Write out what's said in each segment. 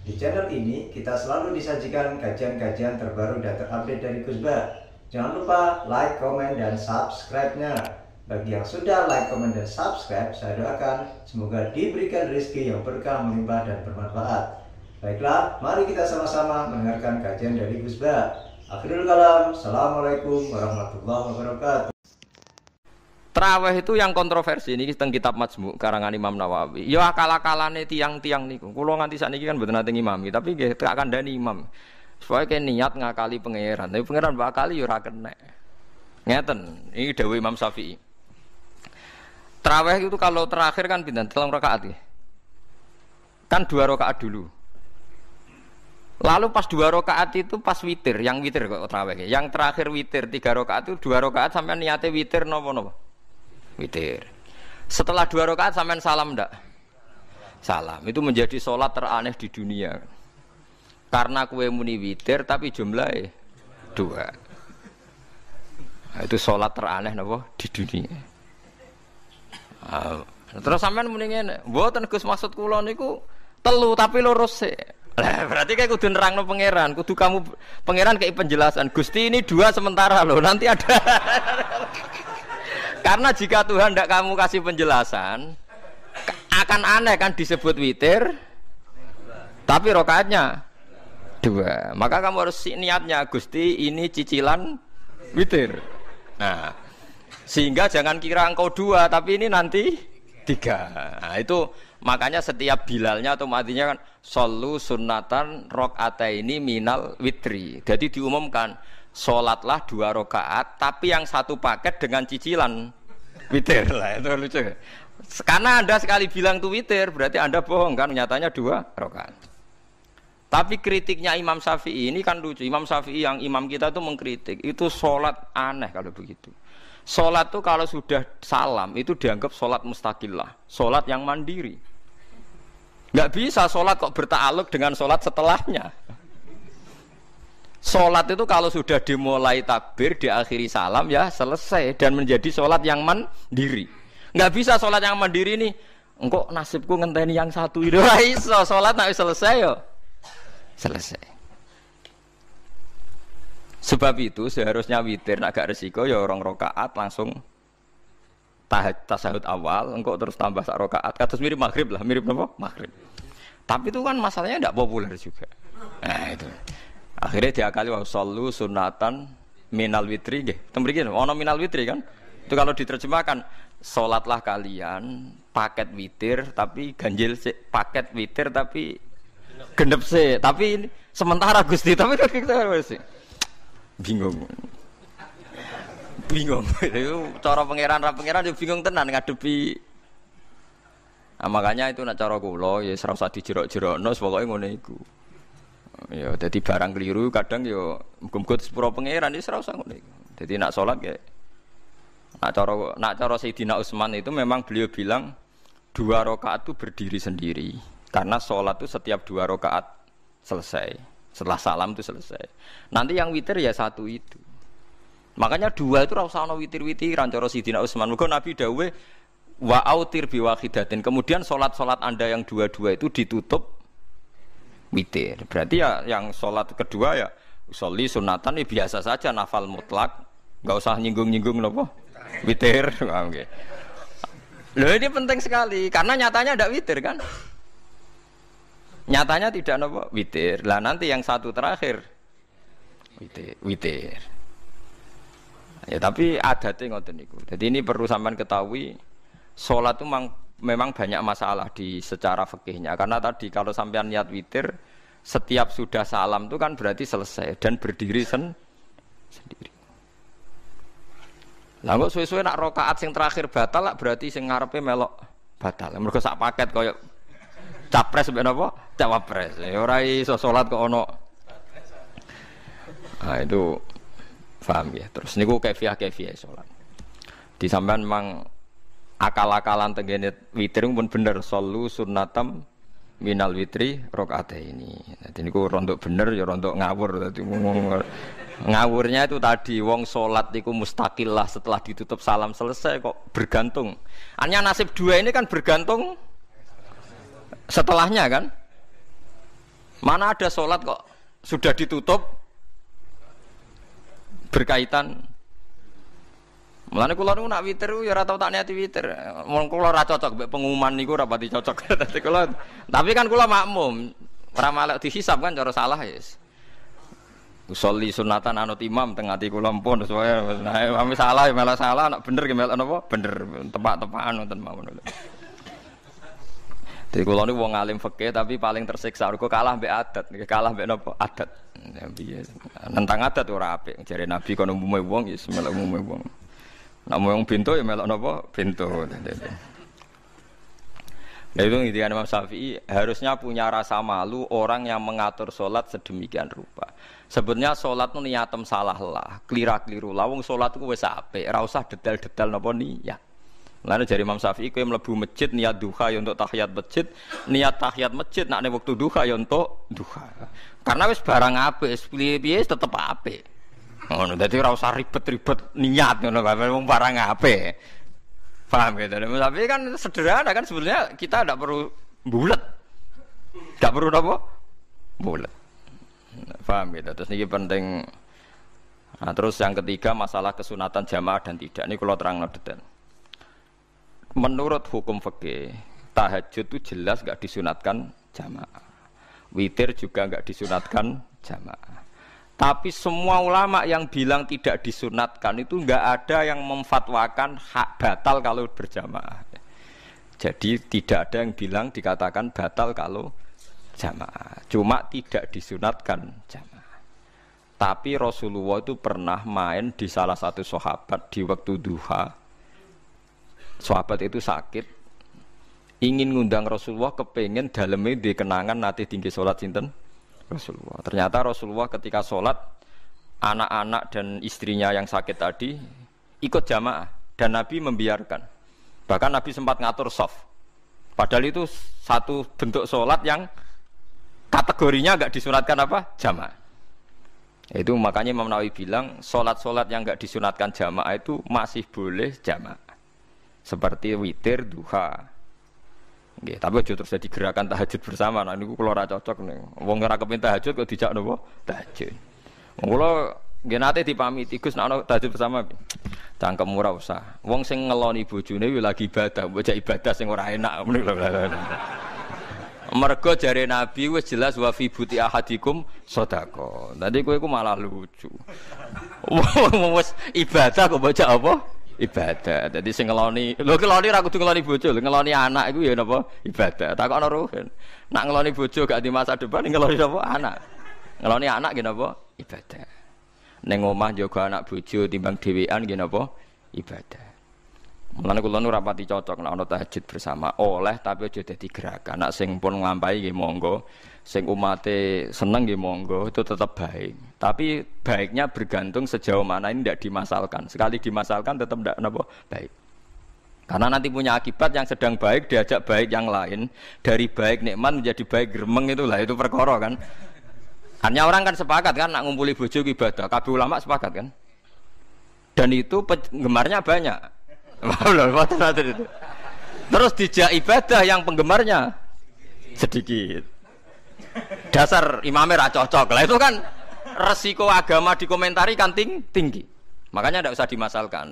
Di channel ini kita selalu disajikan kajian-kajian terbaru dan terupdate dari Gusba. Jangan lupa like, komen, dan subscribe-nya. Bagi yang sudah like, komen, dan subscribe, saya doakan semoga diberikan rezeki yang berkah, melimpah, dan bermanfaat. Baiklah, mari kita sama-sama mendengarkan kajian dari Gusba. Akhirul kalam, Assalamualaikum warahmatullahi wabarakatuh. Traweh itu yang kontroversi ini tentang kitab Majmu karangan Imam Nawawi. Ya akal-akalane tiang-tiang niku. Kula nganti sakniki kan mboten nate ngimami, tapi nggih tak kandhani imam. Supaya kayak niat ngakali pangeran, tapi pangeran bakali ya ora kena. Ngeten, ini dawuh Imam Syafi'i. Traweh itu kalau terakhir kan pindah telung rakaat ya. Kan dua rakaat dulu. Lalu pas dua rakaat itu pas witir, yang witir kok traweh. Yang terakhir witir tiga rakaat itu dua rakaat sampai niatnya witir nopo nopo witir setelah dua rakaat sampean salam ndak salam itu menjadi sholat teraneh di dunia karena kue muni witir tapi jumlahnya dua nah, itu sholat teraneh nabo di dunia nah, terus sampean mendingin mboten gus maksud kula niku telu tapi lurus sik lah berarti kayak kudu nerang no pangeran, kudu kamu pangeran kayak penjelasan. Gusti ini dua sementara loh, nanti ada. Karena jika Tuhan tidak kamu kasih penjelasan, akan aneh kan disebut witir, tapi rokaatnya dua. Maka kamu harus niatnya Gusti ini cicilan witir. Nah, sehingga jangan kira engkau dua, tapi ini nanti tiga. Nah, itu makanya setiap bilalnya atau matinya kan solu sunatan rok ini minal witri. Jadi diumumkan sholatlah dua rakaat tapi yang satu paket dengan cicilan witir lah itu lucu ya. karena anda sekali bilang itu witir berarti anda bohong kan nyatanya dua rakaat tapi kritiknya Imam Syafi'i ini kan lucu Imam Syafi'i yang imam kita itu mengkritik itu sholat aneh kalau begitu sholat tuh kalau sudah salam itu dianggap sholat mustakillah sholat yang mandiri nggak bisa sholat kok bertaluk dengan sholat setelahnya Sholat itu kalau sudah dimulai takbir, diakhiri salam ya selesai dan menjadi sholat yang mandiri. Nggak bisa sholat yang mandiri nih. Engkau nasibku ngenteni yang satu itu iso sholat nggak selesai yo. Selesai. Sebab itu seharusnya witir nak gak resiko ya orang rokaat langsung tasahud awal engkau terus tambah sak rokaat kata mirip maghrib lah mirip apa maghrib tapi itu kan masalahnya tidak populer juga nah itu Akhirnya diakali wah solu sunatan minal witri gih tembikin mriki ono minal witri kan? Itu kalau diterjemahkan sholatlah kalian paket witir tapi ganjil sih paket witir tapi genep sih tapi ini sementara Gusti tapi kita sih bingung bingung itu cara pangeran ra pangeran yo bingung tenan ngadepi nah, makanya itu nak cara kula ya serasa dijerok jerok nus, pokoknya ngene iku Ya jadi barang keliru kadang yo ya gumgut sepuro pangeran itu ya serasa ngono itu jadi nak sholat ya nak cara nak cara Sayyidina Utsman itu memang beliau bilang dua rakaat itu berdiri sendiri karena sholat itu setiap dua rakaat selesai setelah salam itu selesai nanti yang witir ya satu itu makanya dua itu rasa ono witir witiran cara Sayyidina Utsman mungkin Nabi Dawe wa autir biwakidatin kemudian sholat sholat anda yang dua dua itu ditutup witir. Berarti ya yang sholat kedua ya sholli sunatan ya biasa saja nafal mutlak, nggak usah nyinggung-nyinggung nopo witir. Loh ini penting sekali karena nyatanya ada witir kan? Nyatanya tidak nopo witir. Lah nanti yang satu terakhir witir. witir. Ya tapi ada tengok niku. Jadi ini perlu sampean ketahui sholat itu memang memang banyak masalah di secara fikihnya karena tadi kalau sampean niat witir setiap sudah salam itu kan berarti selesai dan berdiri sen sendiri. Lah kok suwe-suwe nak rakaat sing terakhir batal lah berarti sing ngarepe melok batal. Mergo sak paket koyo capres mbek napa? Cawapres. Ya ora iso salat kok ono. Nah, itu paham ya. Terus niku kefiah kefiah salat. Di sampean memang akal-akalan tenggene witir pun bener solu sunnatam minal witri rokaat ini. Jadi niku rontok bener ya rontok ngawur. Jadi ngawurnya itu tadi wong sholat niku mustakilah setelah ditutup salam selesai kok bergantung. Hanya nasib dua ini kan bergantung setelahnya kan. Mana ada sholat kok sudah ditutup berkaitan Mulane kula niku nak witir ya ora tau tak niati witir. Wong kula ora cocok mek pengumuman niku ora pati cocok. Dadi kula tapi kan kula makmum. Ora malah dihisab kan cara salah ya. Usolli sunatan anut imam teng ati kula ampun supaya nah, salah ya malah salah nak bener ge melok napa bener tepak-tepakan wonten mawon. Jadi kalau ini wong alim fakih tapi paling tersiksa. Kau kalah be adat, kalah be nopo adat. Ya, nentang adat ora apik. Jadi Nabi kono umumnya wong, ya semelok umumnya wong namu yang pintu ya melok nopo pintu. Nah itu intinya Imam Syafi'i harusnya punya rasa malu orang yang mengatur sholat sedemikian rupa. Sebetulnya sholat itu niatem salah lah, kelira keliru lah. Wong sholat itu wes ape, rausah detail detail nopo niat. Lalu dari Imam Syafi'i kau yang lebih masjid niat duha ya untuk tahiyat masjid, niat tahiyat masjid nak waktu duha ya untuk duha. Karena wes barang ape, wis piye tetap ape. Ngono dadi ora usah ribet-ribet niat ngono Pak. Wong barang ape. Paham gitu. Tapi kan sederhana kan sebenarnya kita tidak perlu bulat. Tidak perlu apa? Bulat. Paham gitu. Terus ini penting Nah, terus yang ketiga masalah kesunatan jamaah dan tidak. Ini kalau terang detail. Menurut hukum fikih, tahajud itu jelas nggak disunatkan jamaah. Witir juga nggak disunatkan jamaah. Tapi semua ulama yang bilang tidak disunatkan itu nggak ada yang memfatwakan hak batal kalau berjamaah. Jadi tidak ada yang bilang dikatakan batal kalau jamaah. Cuma tidak disunatkan jamaah. Tapi Rasulullah itu pernah main di salah satu sahabat di waktu duha. Sahabat itu sakit, ingin ngundang Rasulullah kepengen dalamnya dikenangan nanti tinggi sholat sinten Rasulullah. Ternyata Rasulullah ketika sholat anak-anak dan istrinya yang sakit tadi ikut jamaah dan Nabi membiarkan. Bahkan Nabi sempat ngatur soft. Padahal itu satu bentuk sholat yang kategorinya nggak disunatkan apa jamaah. Itu makanya Imam Nawawi bilang sholat-sholat yang nggak disunatkan jamaah itu masih boleh jamaah. Seperti witir, duha, Nggih, tapi aja terus jadi gerakan tahajud bersama. Nah ini kula keluar cocok nih, Wong ora kepen tahajud kok dijak boh Tahajud. Kula genate nate dipamiti Gus nek ana tahajud bersama. Cangkem murah usah. Wong sing ngeloni bojone lagi ibadah, baca ibadah sing ora enak mrene Mergo jari Nabi wes jelas wa fi buti ahadikum sodako, Tadi gue malah lucu. Wong wis ibadah kok baca apa? ibadah. Jadi sing ngeloni, lho ngeloni ra kudu ngeloni bojo, ngeloni anak iku ya napa ibadah. Takokno Ruhin. Nak ngeloni bojo gak di masa depan ngeloni napa anak. Ngeloni anak nggih napa ibadah. Ning omah jaga anak bojo timbang dhewean nggih napa ibadah. Mulane kula nu rapati cocok nek ana tahajud bersama oleh tapi aja dadi gerakan. Nak sing pun nglampahi nggih monggo sing umate seneng nggih monggo itu tetap baik tapi baiknya bergantung sejauh mana ini tidak dimasalkan sekali dimasalkan tetap tidak nopo baik karena nanti punya akibat yang sedang baik diajak baik yang lain dari baik nikmat menjadi baik geremeng itulah itu perkara kan hanya orang kan sepakat kan nak ngumpuli bojo ibadah. Kabeh ulama sepakat kan. Dan itu penggemarnya banyak. Terus dijak ibadah yang penggemarnya sedikit dasar imamnya ra cocok lah itu kan resiko agama dikomentari kan ting tinggi makanya tidak usah dimasalkan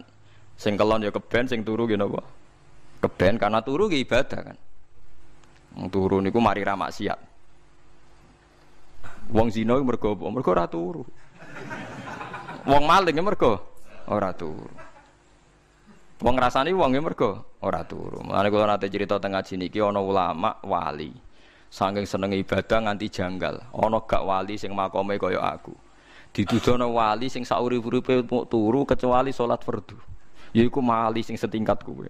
sing kelon ya keben sing turu gitu apa keben karena turu ya ibadah kan turu itu mari ramak siap wong zina mergo mergo ora turu wong maling mergo ora turu wong rasani wong mergo ora turu mlane kalau nate cerita tengah sini iki ana ulama wali Saking seneng ibadah nganti janggal. Ana gak wali sing makome kaya aku. Didudono wali sing sauri-uripe turu kecuali salat fardu. Yaiku mali sing setingkat kuwe.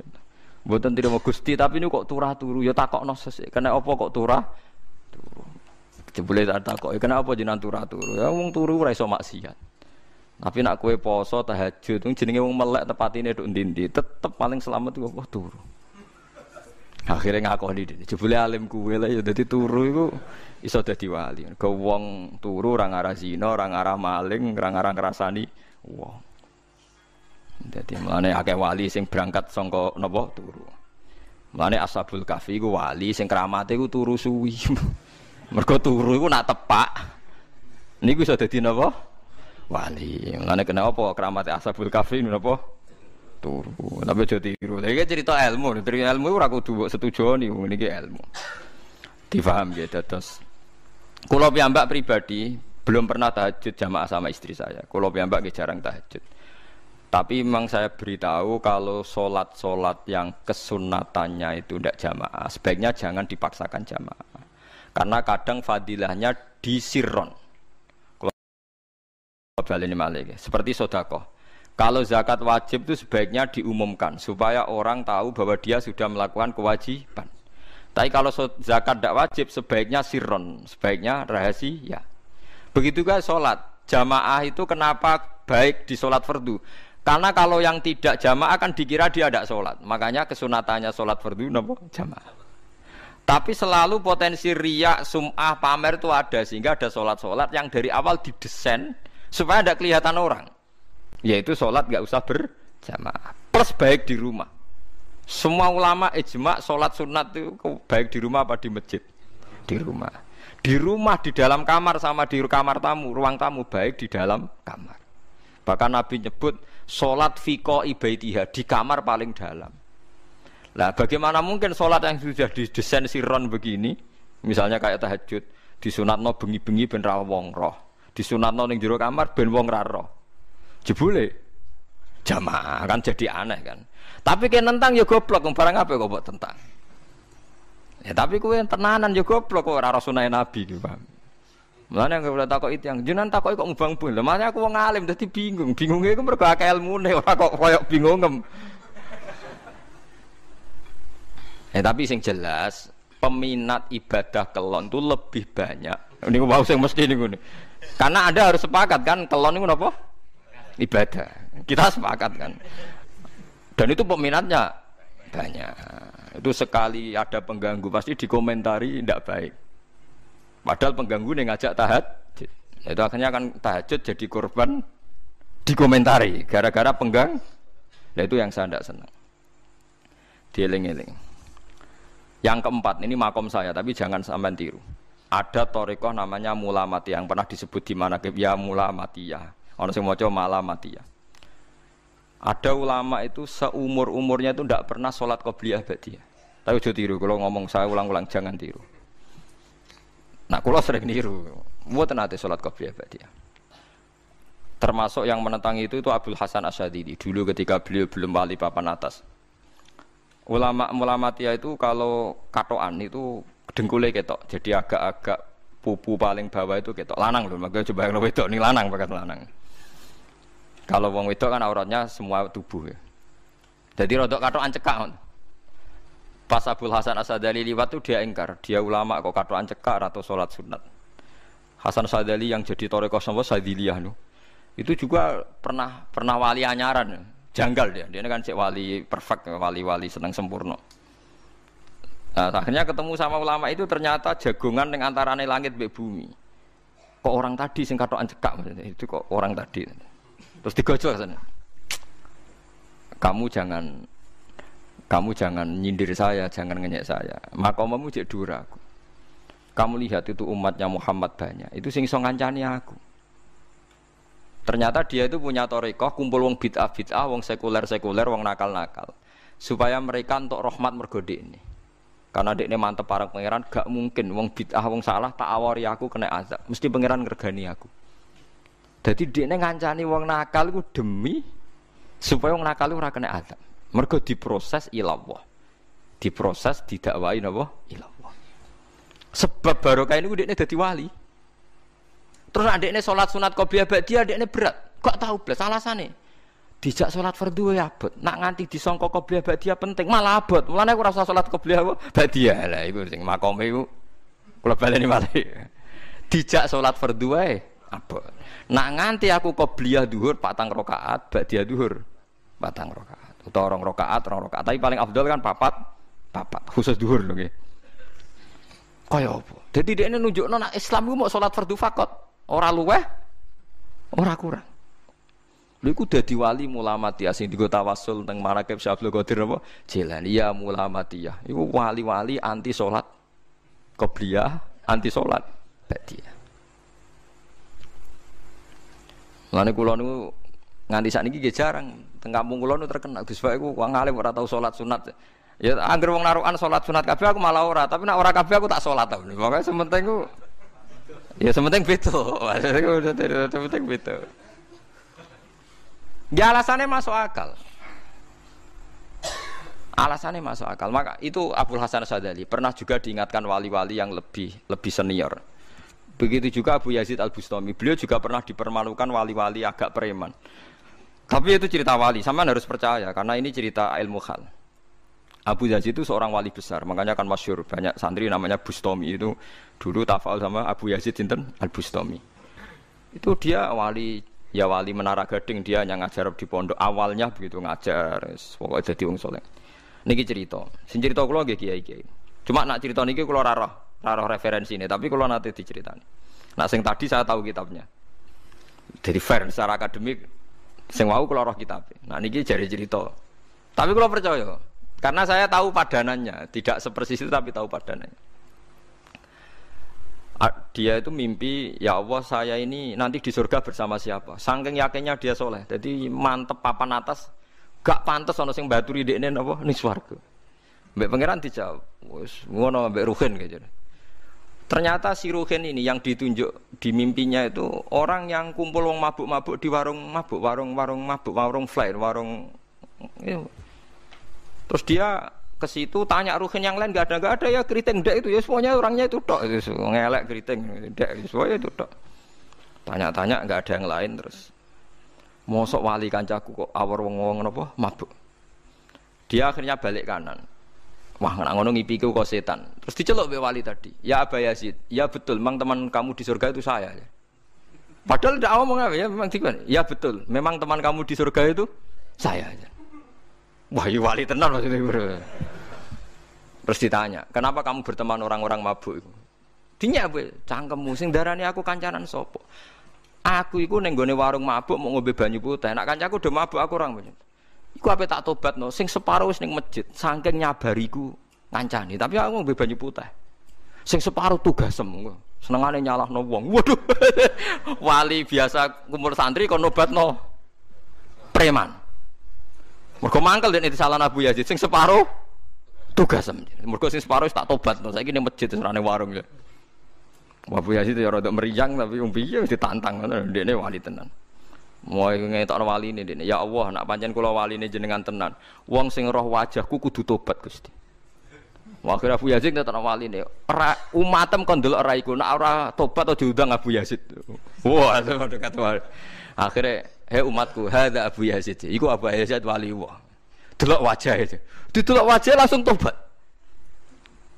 Mboten mau Gusti, tapi ini kok turah turu ya takokno sesek Kena apa kok turah? Turu. Jebule tak takok, kena apa jenengan turah turu? Ya wong turu ora iso maksiat. Tapi nak kue poso tahajud, jenenge wong melek tepatine nduk ndi-ndi, tetep paling selamat kok turu. Akhirnya ngakoni dene. Jebule alim kuwe lah ya dadi turu iku iso dadi wali. Ke wong turu ora ngarah zina, ora ngarah maling, ora ngarah ngrasani wong. Dadi mlane akeh wali sing berangkat saka napa turu. Mlane Ashabul Kahfi iku wali sing kramate iku turu suwi. Mergo turu iku nak tepak. Niku iso dadi napa? Wali. Mlane kena apa kramate Ashabul Kahfi napa? turu. Tapi aja tiru. Tapi kan cerita ilmu, dari nah, ilmu aku tuh setuju nih oh, ini ke ilmu. Difaham ya dados. Kalau mbak pribadi belum pernah tahajud jamaah sama istri saya. kalau pihak mbak jarang tahajud. Tapi memang saya beritahu kalau sholat-sholat yang kesunatannya itu tidak jamaah, sebaiknya jangan dipaksakan jamaah. Karena kadang fadilahnya disiron. ini ya. seperti sodakoh kalau zakat wajib itu sebaiknya diumumkan supaya orang tahu bahwa dia sudah melakukan kewajiban. Tapi kalau zakat tidak wajib sebaiknya sirron, sebaiknya rahasia. Begitu juga sholat jamaah itu kenapa baik di sholat fardu? Karena kalau yang tidak jamaah akan dikira dia tidak sholat. Makanya kesunatannya sholat fardu nopo jamaah. Tapi selalu potensi riak, sumah, pamer itu ada sehingga ada sholat-sholat yang dari awal didesain supaya tidak kelihatan orang. Yaitu sholat nggak usah berjamaah. Plus baik di rumah. Semua ulama ijma sholat sunat itu baik di rumah apa di masjid? Di rumah. Di rumah di dalam kamar sama di kamar tamu, ruang tamu baik di dalam kamar. Bahkan Nabi nyebut sholat fiko ibaitiha di kamar paling dalam. Lah bagaimana mungkin sholat yang sudah didesain siron begini, misalnya kayak tahajud, no bengi-bengi ben roh wong roh, disunatno ning jero kamar ben wong ra roh jebule jamaah kan jadi aneh kan tapi kayak tentang ya goblok barang apa kok buat tentang ya tapi kue yang tenanan ya goblok kok orang sunai nabi gitu bang. Mana yang ora takut itu yang jenengan takut kok ngubang pun, lemahnya aku wong alim jadi bingung. Bingungnya berkah mergo ilmu nih orang kok koyok em. Eh tapi sing jelas peminat ibadah kelon itu lebih banyak. Ini gue bahas yang mesti ini ini. Karena ada harus sepakat kan kelon niku apa? ibadah. Kita sepakat kan. Dan itu peminatnya banyak. Itu sekali ada pengganggu pasti dikomentari tidak baik. Padahal pengganggu nih ngajak tahat. Itu akhirnya akan tahajud jadi korban dikomentari gara-gara penggang. Nah itu yang saya tidak senang. Dieling-eling. Yang keempat ini makom saya tapi jangan sampai tiru. Ada torikoh namanya mula mati yang pernah disebut di mana ya ya Orang sing maca malah mati ya. Ada ulama itu seumur umurnya itu tidak pernah sholat qobliyah ya. Tapi ojo tiru, kalau ngomong saya ulang-ulang jangan tiru. Nah, kalau sering tiru, buat nanti sholat qobliyah ya. Termasuk yang menentang itu itu Abdul Hasan Asyadidi dulu ketika beliau belum wali papan atas. Ulama ulama tia ya itu kalau katoan itu dengkule ketok, jadi agak-agak pupu paling bawah itu ketok lanang loh, makanya coba yang tua ini lanang pakai lanang. Kalau wong wedok kan auratnya semua tubuh ya. Jadi rodok an cekak. Pas Abdul Hasan Asadali liwat tuh dia ingkar, dia ulama kok an cekak atau sholat sunat. Hasan Asadali yang jadi toreko sama Sadiliyah nu, itu juga pernah pernah wali anyaran, janggal dia. Dia kan cek wali perfect, wali-wali seneng sempurna. Nah, akhirnya ketemu sama ulama itu ternyata jagongan yang antarane langit bumi. Kok orang tadi sing an cekak itu kok orang tadi. Terus digojol sana. Kamu jangan kamu jangan nyindir saya, jangan ngenyek saya. Makomamu cek duraku. Kamu lihat itu umatnya Muhammad banyak. Itu sing iso ngancani aku. Ternyata dia itu punya torekoh, kumpul wong bid'ah bid'ah, wong sekuler sekuler, wong nakal nakal, supaya mereka untuk rahmat mergode ini. Karena dek ini mantep para pangeran, gak mungkin wong bid'ah wong salah tak awari aku kena azab. Mesti pangeran ngergani aku. Jadi dia ngancani wong nakal itu demi supaya wong nakal itu rakenya adab. Mereka diproses ilawah, diproses didakwain apa? ilawah. Sebab barokah ini dia jadi wali. Terus adiknya sholat sunat kopi abad dia adiknya berat. Kok tahu belas alasannya? Dijak sholat fardu ya abot. Nak nganti kau kopi abad dia penting malah abot. Mulanya aku rasa sholat kopi abad dia lah. Ibu sing makomnya ibu. Kalau balik ini malah. Dijak sholat fardu ya abot. Nak nganti aku qobliyah duhur patang rokaat, ba'diyah duhur patang rokaat. Atau orang rokaat, orang rokaat. Tapi paling afdol kan papat, papat. Khusus duhur loh okay. Kaya apa? Jadi dia ini nunjuk nona Islam gue mau sholat fardu fakot. Orang luweh, orang kurang. udah diwali dadi wali mulamatiyah di Kota Wasul teng Marakib Syekh lo Qadir apa? mulamati ya. Iku wali-wali anti sholat, qobliyah, anti sholat, ba'diyah. Mulane kula niku nganti sakniki nggih jarang teng kampung kula niku terkenal Gus Pak iku wong alim ora tau salat sunat. Ya anggere wong narukan salat sunat kabeh aku malah ora, tapi nek ora kabeh aku tak salat tau. Pokoke sementing ku ya sementing beto. sementing beto. Ya alasannya masuk akal. Alasannya masuk akal. Maka itu Abdul Hasan Sadali pernah juga diingatkan wali-wali yang lebih lebih senior. Begitu juga Abu Yazid Al Bustami. Beliau juga pernah dipermalukan wali-wali agak preman. Tapi itu cerita wali, sama harus percaya karena ini cerita ilmu hal. Abu Yazid itu seorang wali besar, makanya kan masyur banyak santri namanya Bustami itu dulu tafal sama Abu Yazid Sinten Al Bustami. Itu dia wali ya wali menara gading dia yang ngajar di pondok awalnya begitu ngajar pokoknya jadi wong soleh niki cerita sing cerita kula nggih kiai kiai cuma nak cerita niki kula rarah taruh referensi ini, tapi kalau nanti diceritain. Nah, sing tadi saya tahu kitabnya. Jadi fair secara akademik, sing mau kalau roh kitab. Nah, ini jari cerita. Tapi kalau percaya, karena saya tahu padanannya, tidak sepersis itu tapi tahu padanannya. Dia itu mimpi, ya Allah saya ini nanti di surga bersama siapa? Sangking yakinnya dia soleh, jadi mantep papan atas, gak pantas ono sing baturi dekne napa nih suarga Mbak pangeran dijawab, wis ngono nambah ruhin kayak gitu. Ternyata si Ruhin ini yang ditunjuk di mimpinya itu orang yang kumpul wong mabuk-mabuk di warung mabuk, warung-warung mabuk, warung flyer, warung iya. Terus dia ke situ tanya Ruhin yang lain gak ada gak ada ya keriting dek itu ya semuanya orangnya itu tok itu ngelek keriting dek semuanya itu tok. Tanya-tanya gak ada yang lain terus. Mosok wali kancaku kok awor wong-wong napa mabuk. Dia akhirnya balik kanan Wah, nggak ngono ke kok setan. Terus diceluk be wali tadi. Ya Aba Yazid, ya betul, memang teman kamu di surga itu saya. Ya. Padahal tidak ngomong apa ya, memang tiba. Ya betul, memang teman kamu di surga itu saya. Ya. Wah, ya wali tenar maksudnya bro. Terus ditanya, kenapa kamu berteman orang-orang mabuk? Dinya be, cangkem musing darani aku kancanan sopo. Aku itu nenggone warung mabuk mau ngobe banyu putih. Nak kancaku udah mabuk aku orang banyak. Iku apa tak tobat no, sing separuh sing masjid, saking nyabariku ngancani, tapi aku mbek banyu putih. Sing separuh tugas semua. Senengane nyalahno wong. Waduh. Wali biasa kumur santri nobat no preman. Mergo mangkel itu salah Abu Yazid sing separuh tugas Mergo sing separuh tak tobat no, saya gini masjid serane warung ya. Abu Yazid ya rada meriang tapi umpiye ditantang Dia ini wali tenan. Mau ngetokno wali ini, Ya Allah, nak kulo wali ini jenengan tenan. Wong sing roh wajahku kudu tobat Gusti. Akhirnya Abu Yazid ngetokno wali Ra umatem kon delok ra nak ora tobat atau diundang Abu Yazid. Wah, dekat wali. Akhirnya, he umatku, hadza Abu Yazid. Iku Abu Yazid wali wah, Delok wajah itu. Didelok wajah langsung tobat.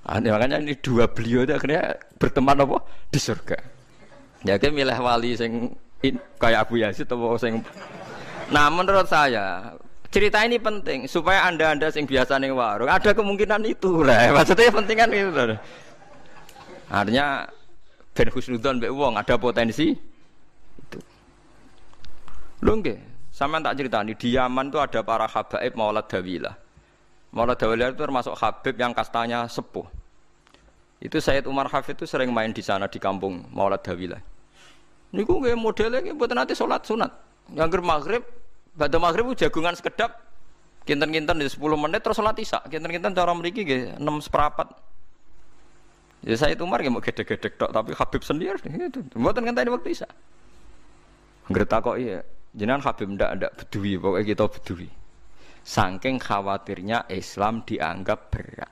Aneh, makanya ini dua beliau itu akhirnya berteman apa di surga. Ya milih wali sing kayak Abu Yazid atau sing Nah, menurut saya cerita ini penting supaya anda-anda sing biasa nih warung ada kemungkinan itu lah. Maksudnya penting kan itu. Artinya ben husnudon Be wong ada potensi itu. Lho enggak sama tak ceritani di Yaman tuh ada para habaib Maulad Dawilah. Maulad Dawilah itu termasuk habib yang kastanya sepuh. Itu Sayyid Umar Hafid itu sering main di sana di kampung Maulad Dawilah. Niku nggih modele nggih buat nanti sholat sunat. Yang maghrib, badhe maghrib jagungan sekedap kinten-kinten di ya sepuluh menit terus salat isya. Kinten-kinten cara mriki nggih 6 seperempat. Ya saya itu mar mau gede gede tok tapi Habib sendiri itu. Mboten ngenteni waktu isya. Ngerti kok iya. Jenengan Habib ndak ndak peduli, pokoknya kita peduli. Saking khawatirnya Islam dianggap berat.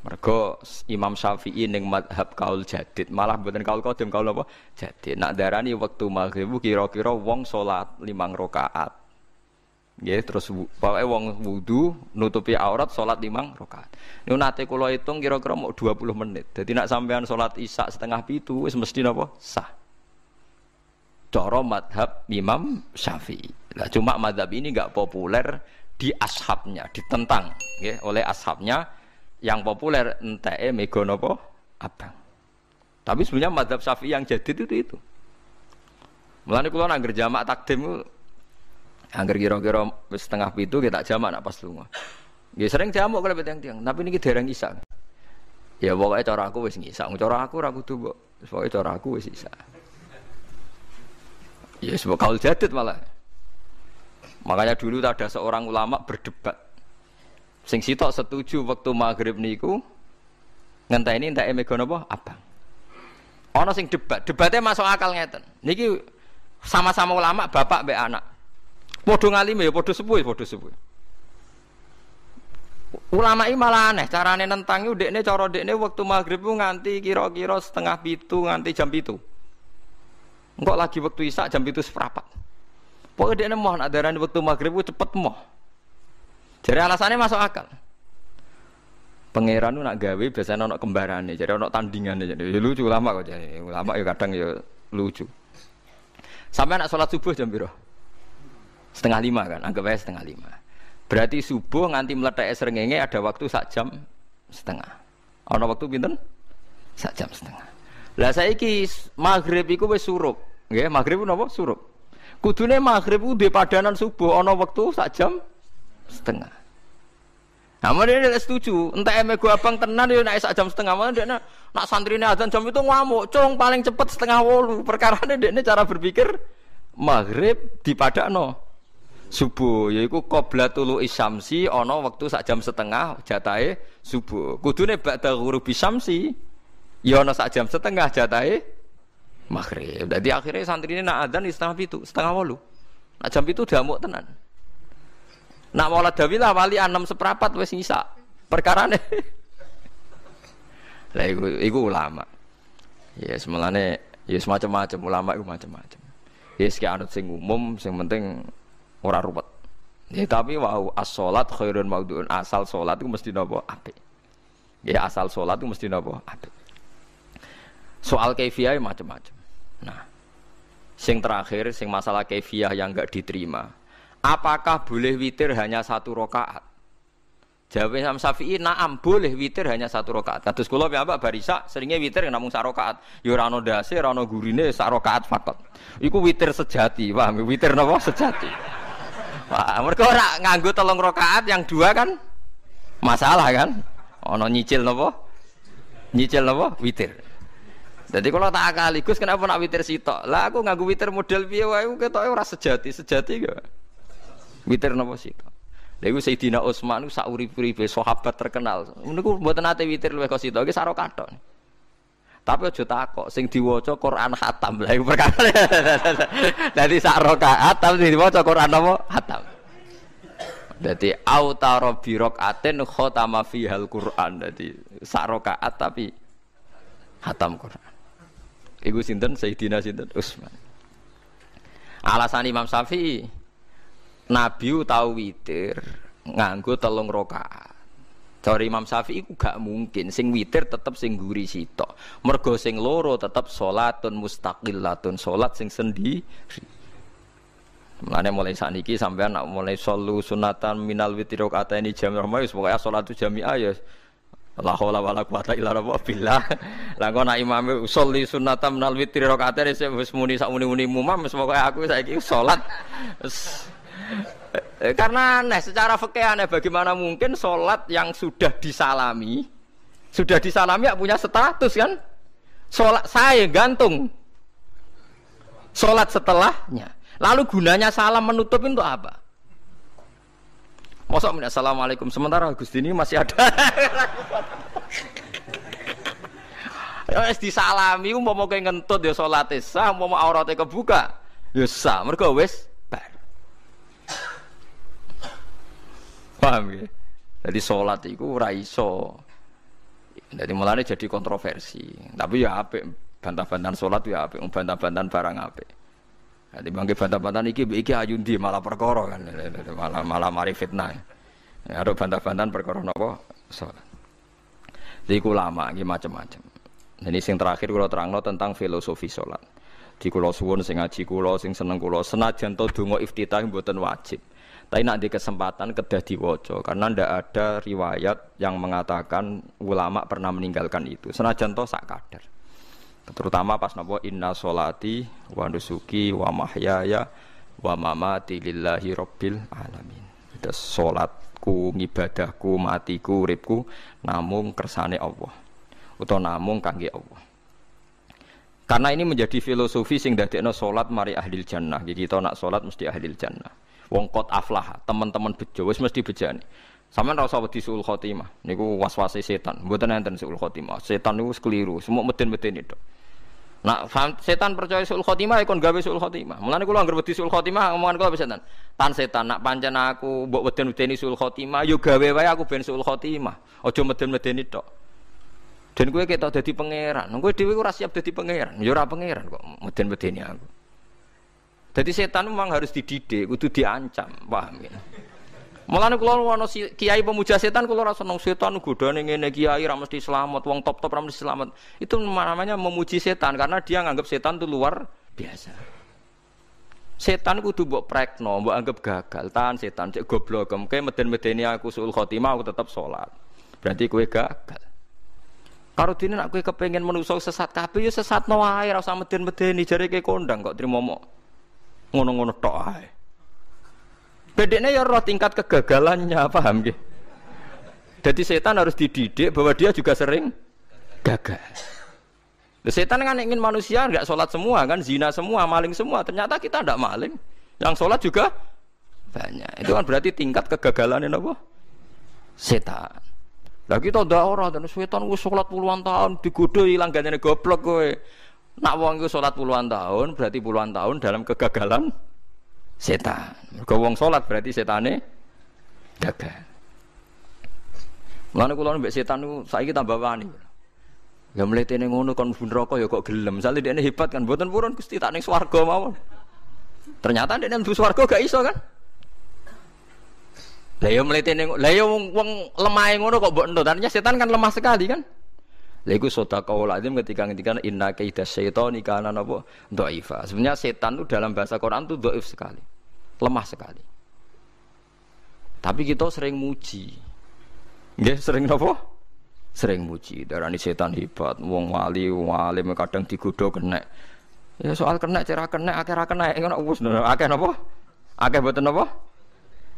Mereka Imam Syafi'i ning madhab kaul jadid, malah mboten kaul tim kaul apa? Jadid. Nak darani waktu maghrib kira-kira wong salat limang rokaat, Nggih, terus pokoke wong wudhu nutupi aurat salat limang rokaat. Niku nate kula hitung kira-kira mau 20 menit. Dadi nak sampean salat isak setengah pitu wis mesti napa? Sah. Coro madhab Imam Syafi'i. Lah cuma madhab ini gak populer di ashabnya, ditentang nggih oleh ashabnya yang populer ente mega nopo abang. Tapi sebenarnya madhab syafi'i yang jadi itu itu. Mulane kula nang jamak takdim angger kira-kira setengah pintu kita jamak nak pas lunga. Nggih sering jamak kalau beteng tiang tapi kita dereng isak. Ya pokoknya cara aku wis ngisak, cara aku ora kudu mbok. Pokoke cara aku wis isak. Ya sebab kaul jadid malah. Makanya dulu ada seorang ulama berdebat Sing sitok setuju waktu maghrib niku ngentah ini entah gono boh apa. Ono sing debat, debatnya masuk akal ngeten. Niki sama-sama ulama bapak be anak. Podo ngalime ya podo sepuh, ya, podo sepuh. Ulama ini malah aneh, carane nentangi dekne cara dekne waktu maghrib itu nganti kira-kira setengah pitu nganti jam pitu. Enggak lagi waktu isak jam pitu seperapat. Pokoknya dekne mau nak waktu maghrib itu cepet mau. Jadi alasannya masuk akal. Pangeran nak gawe biasanya kembaran nih, jadi nak tandingan jadi ya, lucu lama kok jadi lama ya kadang ya lucu. Sampai anak sholat subuh jam biru setengah lima kan, anggap aja setengah lima. Berarti subuh nganti meletak serengenge ada waktu sak jam setengah. Ono waktu binten Sak jam setengah. Lah ki maghrib iku wis surup, ya maghrib nopo surup. Kudune maghrib udah padanan subuh ono waktu sak jam setengah. Nama dia tidak setuju. Entah emek gua abang tenan dia naik sak jam setengah. Mana dia nak, nak santri ini azan jam itu ngamuk. Cung paling cepet setengah wolu. Perkara dia ini cara berpikir maghrib di no subuh yaiku belatulu isamsi ana waktu sak jam setengah jatahe subuh kudune ba'da ghurubi isamsi ya ana sak jam setengah jatahe maghrib Jadi akhirnya santri ini nak adzan ya setengah itu setengah wolu nak jam itu damuk tenan Nak maulad lah wali enam seperempat nisa perkara nih. Lah itu, itu ulama. Ya yes, semulane ya yes, macam-macam ulama itu macam-macam. Ya yes, anut sing umum sing penting ora rupat. Ya tapi wau as solat khairun maudun Asal solat itu mesti nabo Apik. Ya asal solat itu mesti nabo Apik. Soal kaifiah ya macam-macam. Nah, sing terakhir sing masalah kefiah yang enggak diterima Apakah boleh witir hanya satu rokaat? Jawabnya sama Syafi'i, naam boleh witir hanya satu rokaat. sekolah ya mbak barisa seringnya witir namun satu rokaat. Yurano dasi, rano gurine satu rokaat fakot. Iku witir sejati, wah, Witir nopo sejati. Wah, mereka orang nganggu tolong rokaat yang dua kan masalah kan? no nyicil nopo? Nyicil nopo? Witir. Jadi kalau tak akali, kenapa nak witir sitok? Lah aku nganggu witir model piye wae ketoke orang sejati, sejati gak? Witir nopo sitok. Lha iku Sayyidina Utsman iku sak urip-uripe sahabat terkenal. Niku mboten nate witir luwih kok sitok iki saro Tapi aja takok sing diwaca Quran hatam Lha iku perkara. Dadi Saroka hatam sing diwaca Quran nopo khatam. Dadi autara bi rakaatin khatama fihal Quran. Dadi sak rakaat tapi hatam Quran. Iku sinton, Sayyidina sinton Utsman. Alasan Imam Syafi'i Nabi tau witir nganggo telung rakaat. Cari Imam Syafi'i ku gak mungkin sing witir tetep sing guri sitok. Mergo sing loro tetep salatun mustaqillatun, salat sing sendiri. Mulane mulai saniki sampean nak mulai solu sunatan minal witri rakaat ini jam rahmah wis pokoke salatu jami'ah ya. La haula wala quwata illa billah. Lah kok nak imame soli sunatan minal witri rakaat ini wis muni sak muni-muni mumam wis aku saiki salat Eh, karena aneh, secara fakih aneh bagaimana mungkin sholat yang sudah disalami, sudah disalami ya punya status kan? Sholat saya gantung. Sholat setelahnya. Lalu gunanya salam menutup itu apa? Masa assalamualaikum sementara Gus ini masih ada. Wes ya, disalami umpama kowe ngentut ya salate sah, mau auratnya kebuka ya sah. Mergo wis Paham ya? Jadi sholat itu raiso. Jadi mulanya jadi kontroversi. Tapi ya apa bantah-bantahan sholat ya apa bantah-bantahan barang apa Jadi bangke bantah-bantahan iki iki ayundi malah perkara kan, malah malah mari fitnah. Ya, ada bantah-bantahan perkara nopo sholat. Jadi lama iki macam-macam. Jadi sing terakhir terang lo tentang filosofi sholat. Di kulo suwun sing ngaji kulo sing seneng kulo senajan to dungo iftitah mboten wajib. Tapi nanti kesempatan kedah diwoco karena ndak ada riwayat yang mengatakan ulama pernah meninggalkan itu. Senajan toh sak kader. Terutama pas nopo inna solati wa nusuki wa mahyaya wa mamati lillahi rabbil alamin. Itu solatku, ngibadahku, matiku, uripku namung kersane Allah. Atau namung kangge Allah. Karena ini menjadi filosofi sing dadekno salat mari ahli jannah. Jadi kita nak salat mesti ahli jannah wong kot aflah, teman-teman bejo wis mesti bejani. Sampeyan rasa wedi suul khotimah. Niku waswase setan. Mboten enten suul khotimah. Setan niku keliru, semua meten meten itu. Nah, setan percaya sul khotimah, ikon ya gawe sul khotimah. Mulane kula anggere wedi sul khotimah, omongan kula setan. Tan setan nak pancen aku mbok weden-wedeni sul khotimah, yo gawe wae aku ben sul khotimah. Aja meten meten itu. Dan gue kayak tau jadi pangeran. dewi gue rasa siap jadi pangeran. Jurah pangeran kok meten medeni aku. Jadi setan memang harus dididik, kudu diancam, paham ya? Mulane kula ono kiai pemuja setan kula ora seneng setan godane ngene kiai ra mesti selamat, wong top-top ra mesti selamat. Itu namanya memuji setan karena dia nganggap setan itu luar biasa. Setan kudu mbok prekno, mbok anggap gagal. Tahan setan cek goblok, kayak meden-medeni aku suul khotimah aku tetap sholat. Berarti kowe gagal. Karo dene nek kowe kepengin menungso sesat kabeh ya sesat wae ra usah meden-medeni jare kowe kondang kok trimomo ngono-ngono tok ae. Bedeknya ya roh tingkat kegagalannya, paham nggih? Jadi setan harus dididik bahwa dia juga sering gagal. Nah, setan kan ingin manusia nggak sholat semua kan, zina semua, maling semua. Ternyata kita tidak maling, yang sholat juga banyak. Itu kan berarti tingkat kegagalan ini apa? Setan. Lah kita ndak ora dan setan wis sholat puluhan tahun digodoh hilang ganjane goblok kowe. Nak wong iku salat puluhan tahun, berarti puluhan tahun dalam kegagalan setan. Mergo wong salat berarti setane gagal. Mulane kula mbek setan niku saiki tambah wani. Ya mletene ngono kon mbun neraka ya kok gelem. Sale dekne hebat kan mboten purun Gusti tak ning swarga mawon. Ternyata dekne mlebu swarga gak iso kan. Lah ya mletene lah ya wong lemahe ngono kok mbok entuk. Ternyata setan kan lemah sekali kan. Lha iku sadaqahul azim ketika ngendikan inna kaida syaitani kana napa dhaifa. Sebenarnya setan itu dalam bahasa Quran itu doif sekali. Lemah sekali. Tapi kita sering muji. Nggih, sering napa? Sering muji. Darani setan hebat, wong wali, wong kadang digodho kena. Ya soal kena cara kena akhir kena Enggak wis akhir napa? akhir boten napa?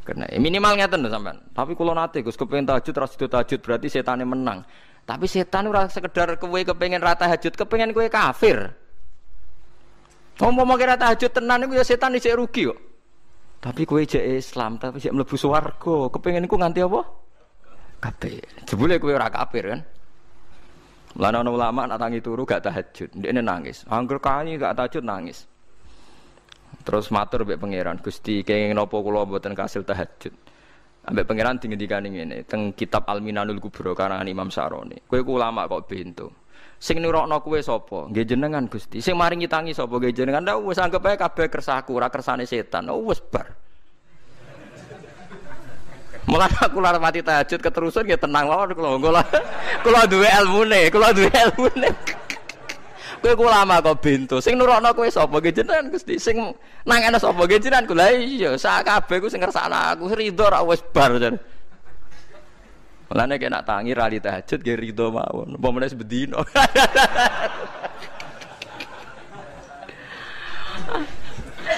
Kena. Minimal ngeten sampai. sampean. Tapi kalau nanti Gus kepengin tahajud ra tahajud berarti setan menang. Tapi setan ora sekedar kowe kepengen rata hajut, kepengen kue kafir. Umpama kira tahajud tenan iku ya setan isih rugi kok. Tapi kowe jek Islam, tapi jek mlebu swarga, kepengen kue nganti apa? Kafir. Jebule kue ora kafir kan? Lan ana ulama nak tangi turu gak tahajud, ndekne nangis. Angger kanyi gak tahajud nangis. Terus matur mbek pangeran, Gusti kenging napa kula buatan kasil tahajud. Ambek pangeran tinggi dikaning ini, teng kitab Al-Minanul Kubro karangan Imam Saroni. Kue ulama kok bento. Sing nirokno kue sopo, gak gusti. Sing maringi ngitangi sopo gak Dah wes anggap aja kabeh kersaku, rakersane setan. Oh wes bar. Mulane aku lara mati tahajud keterusan ya tenang mawon kalau Kula kula duwe elmune, kula duwe elmune. Kowe kula lama kok bintu. Sing nurokno kowe sapa gejenan jenengan Gusti? Sing nangene sapa gejenan jenengan? Lha iya sak kabeh ku sing ngersakno aku rido. ra wis bar jan. Mulane kena tangi rali tahajud nggih ridho mawon. Apa meneh sebedino.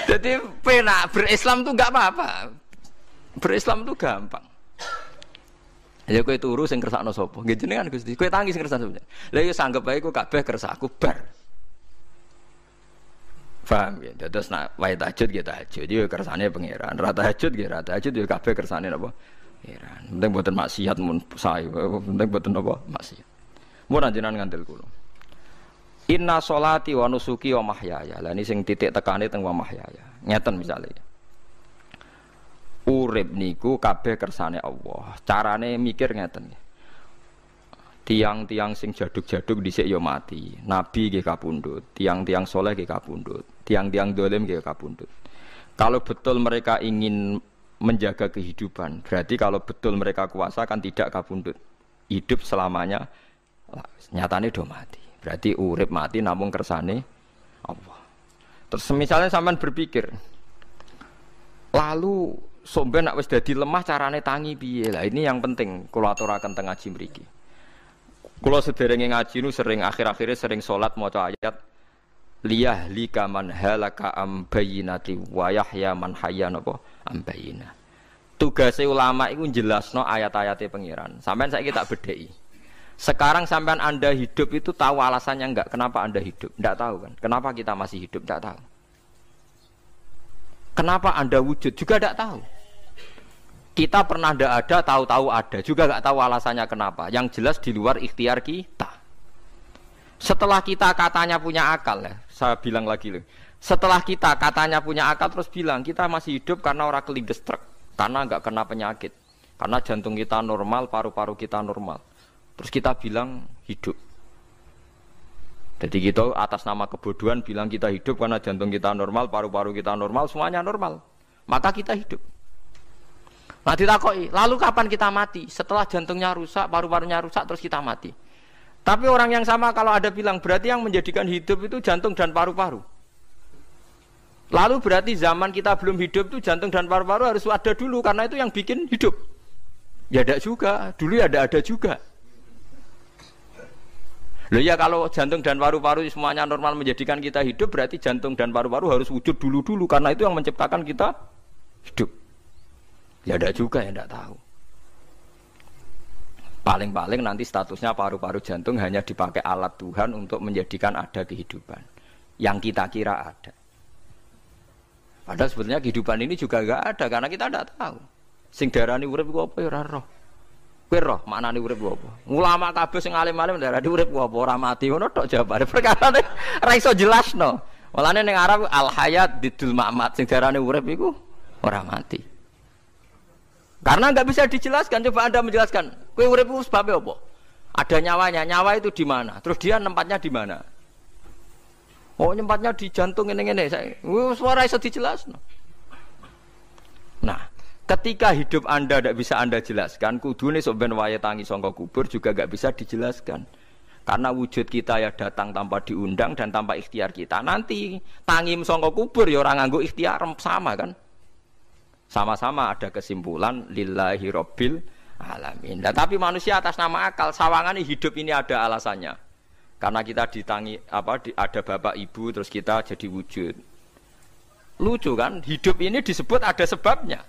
Jadi penak berislam tuh gak apa-apa. Berislam tuh gampang. Ya kowe turu sing kersakno sapa? Nggih jenengan Gusti. Kowe tangi sing kersakno sapa? Lah ya sanggep ae kowe kabeh kersaku bar. Faham ya? Terus nak wae tahajud gitu tahajud yo ya, kersane pangeran. Ra tahajud gitu ra tahajud yo kabeh kersane apa Pangeran. Penting mboten maksiat mun sae. Penting mboten napa? Maksiat. Mun anjenengan ngandel kula. Inna solati wa nusuki wa mahyaya. Lah ini sing titik tekane teng wa mahyaya. Ngeten misalnya Urip niku kafe kersane Allah. Carane mikir ngeten ya tiang-tiang sing jaduk-jaduk dhisik ya mati. Nabi nggih kapundhut, tiang-tiang soleh nggih kapundhut, tiang-tiang dolim nggih kapundhut. Kalau betul mereka ingin menjaga kehidupan, berarti kalau betul mereka kuasa kan tidak kapundut Hidup selamanya nyatane do mati. Berarti urip mati namun kersane Allah. Terus misalnya sampean berpikir, lalu sombe nak wis dadi lemah carane tangi piye? Lah ini yang penting kula aturaken teng ngaji Kulo yang ngaji nu sering akhir-akhirnya sering sholat maca ayat liyah lika man halaka ambayinati wayah ya man hayya nopo ambayina. tugas ulama itu jelas no ayat ayatnya pengiran. sampai saya kita bedheki. Sekarang sampean Anda hidup itu tahu alasannya enggak kenapa Anda hidup? Enggak tahu kan? Kenapa kita masih hidup? Enggak tahu. Kenapa Anda wujud? Juga enggak tahu. Kita pernah tidak ada, tahu-tahu ada. Juga nggak tahu alasannya kenapa. Yang jelas di luar ikhtiar kita. Setelah kita katanya punya akal, ya, saya bilang lagi loh. Setelah kita katanya punya akal terus bilang kita masih hidup karena orang kelindes truk, karena nggak kena penyakit, karena jantung kita normal, paru-paru kita normal. Terus kita bilang hidup. Jadi kita gitu, atas nama kebodohan bilang kita hidup karena jantung kita normal, paru-paru kita normal, semuanya normal. Maka kita hidup. Nah ditakoi, lalu kapan kita mati? Setelah jantungnya rusak, paru-parunya rusak, terus kita mati. Tapi orang yang sama kalau ada bilang, berarti yang menjadikan hidup itu jantung dan paru-paru. Lalu berarti zaman kita belum hidup itu jantung dan paru-paru harus ada dulu, karena itu yang bikin hidup. Ya ada juga, dulu ya ada ada juga. Loh ya kalau jantung dan paru-paru semuanya normal menjadikan kita hidup, berarti jantung dan paru-paru harus wujud dulu-dulu, karena itu yang menciptakan kita hidup. Ya ada juga yang tidak tahu. Paling-paling nanti statusnya paru-paru jantung hanya dipakai alat Tuhan untuk menjadikan ada kehidupan yang kita kira ada. Padahal sebetulnya kehidupan ini juga nggak ada karena kita tidak tahu. Sing darani urip apa ya roh. Kowe roh maknane urip apa? Ulama kabeh sing alim-alim darani urip ku apa Orang mati ngono tok jawabane. Perkarane raiso jelas no. Walane ini Arab al hayat didul mamat sing ini urip iku orang mati. Karena nggak bisa dijelaskan, coba Anda menjelaskan. Kue urip sebabnya apa? Ada nyawanya, nyawa itu di mana? Terus dia tempatnya di mana? Oh, tempatnya di jantung ini ini. Saya, suara iso dijelas. Nah, ketika hidup Anda tidak bisa Anda jelaskan, kudune sok ben waya tangi songkok kubur juga nggak bisa dijelaskan. Karena wujud kita ya datang tanpa diundang dan tanpa ikhtiar kita. Nanti tangi songkok kubur ya orang nganggo ikhtiar sama kan. Sama-sama ada kesimpulan lillahi robbil alamin. Nah, tapi manusia atas nama akal sawangan hidup ini ada alasannya. Karena kita ditangi apa di, ada bapak ibu terus kita jadi wujud. Lucu kan? Hidup ini disebut ada sebabnya.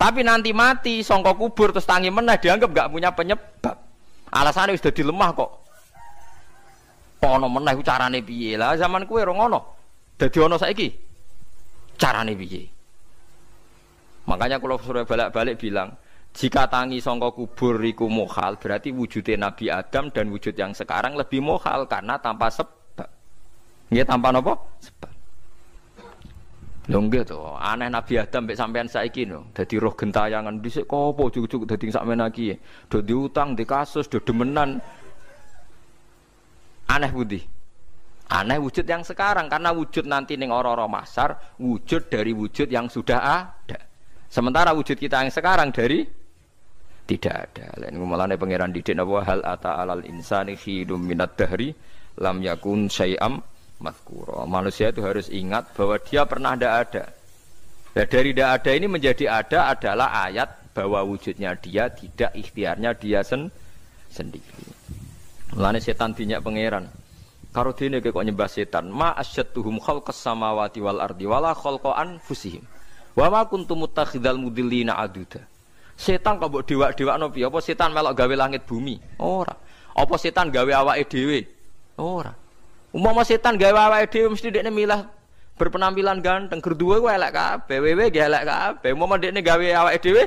Tapi nanti mati, songkok kubur terus tangi menah dianggap gak punya penyebab. Alasannya sudah dilemah kok. Ono menah carane piye lah zaman kue rongono. Jadi ono saiki carane piye? Makanya kalau sudah balik-balik bilang, jika tangi songko kubur iku mohal, berarti wujudnya Nabi Adam dan wujud yang sekarang lebih mohal karena tanpa sebab. Nggih tanpa nopo Sebab. Lho aneh Nabi Adam sampai sampean saiki no. Dadi roh gentayangan dhisik kopo cucuk dadi sakmene iki. Do diutang, di kasus, do demenan. Aneh budi. Aneh wujud yang sekarang karena wujud nanti neng ora-ora masar, wujud dari wujud yang sudah ada. Sementara wujud kita yang sekarang dari tidak ada. Lain ngumalane pangeran didik napa hal ata alal insani hidum minat dahri lam yakun syai'am mazkura. Manusia itu harus ingat bahwa dia pernah tidak ada. Nah, dari tidak ada ini menjadi ada adalah ayat bahwa wujudnya dia tidak ikhtiarnya dia sen sendiri. Lain setan dinyak pangeran. Karo dene kok nyembah setan, ma asyattuhum khalqas samawati wal ardi wala khalqan fusihim. Wa ma kuntum mutakhidal mudillina aduda. Setan kok mbok dewa-dewakno piye? Apa setan melok gawe langit bumi? Ora. Apa setan gawe awake dhewe? Ora. Umpama setan gawe awake dhewe mesti dekne milah berpenampilan ganteng, gerduwe ku elek kabeh, wewe ge elek kabeh. Umpama dekne gawe awake dhewe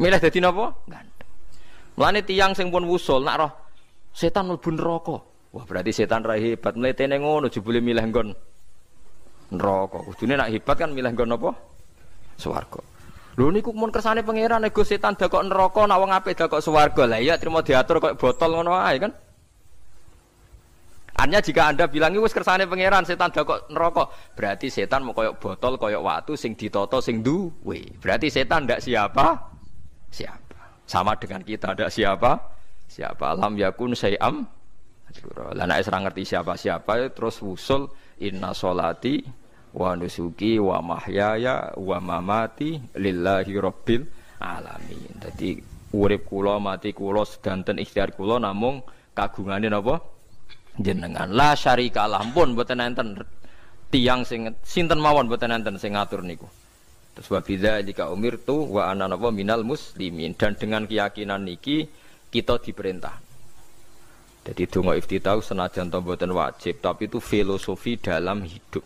milah dadi nopo Ganteng. Mulane tiyang sing pun wusul nak roh setan mlebu neraka. Wah, berarti setan ra hebat. Mletene ngono jebule milah nggon neraka. Kudune nak hebat kan milah nggon apa? swarga. Lho niku mun kersane pangeran nego setan dakok neraka nawang wong apik dakok swarga. Lah iya trimo diatur kok botol ngono ae kan. Artinya jika Anda bilang wis kersane pangeran setan dakok neraka, berarti setan mau koyok botol, koyok waktu sing ditoto sing duwe. Berarti setan ndak siapa? Siapa. Sama dengan kita ndak siapa? Siapa. Alam yakun sayam. Lah nek ngerti siapa-siapa terus wusul inna solati wa nusuki wa mahyaya wa mamati lillahi rabbil alamin. Dadi urip kula mati kula sedanten ikhtiar kula namung kagungane napa jenengan. La syarika lampun mboten enten tiang sing sinten mawon mboten enten sing ngatur niku. Terus wa bidzalika umirtu wa ana napa minal muslimin dan dengan keyakinan niki kita diperintah. Jadi dungo iftitah senajan tombotan wajib tapi itu filosofi dalam hidup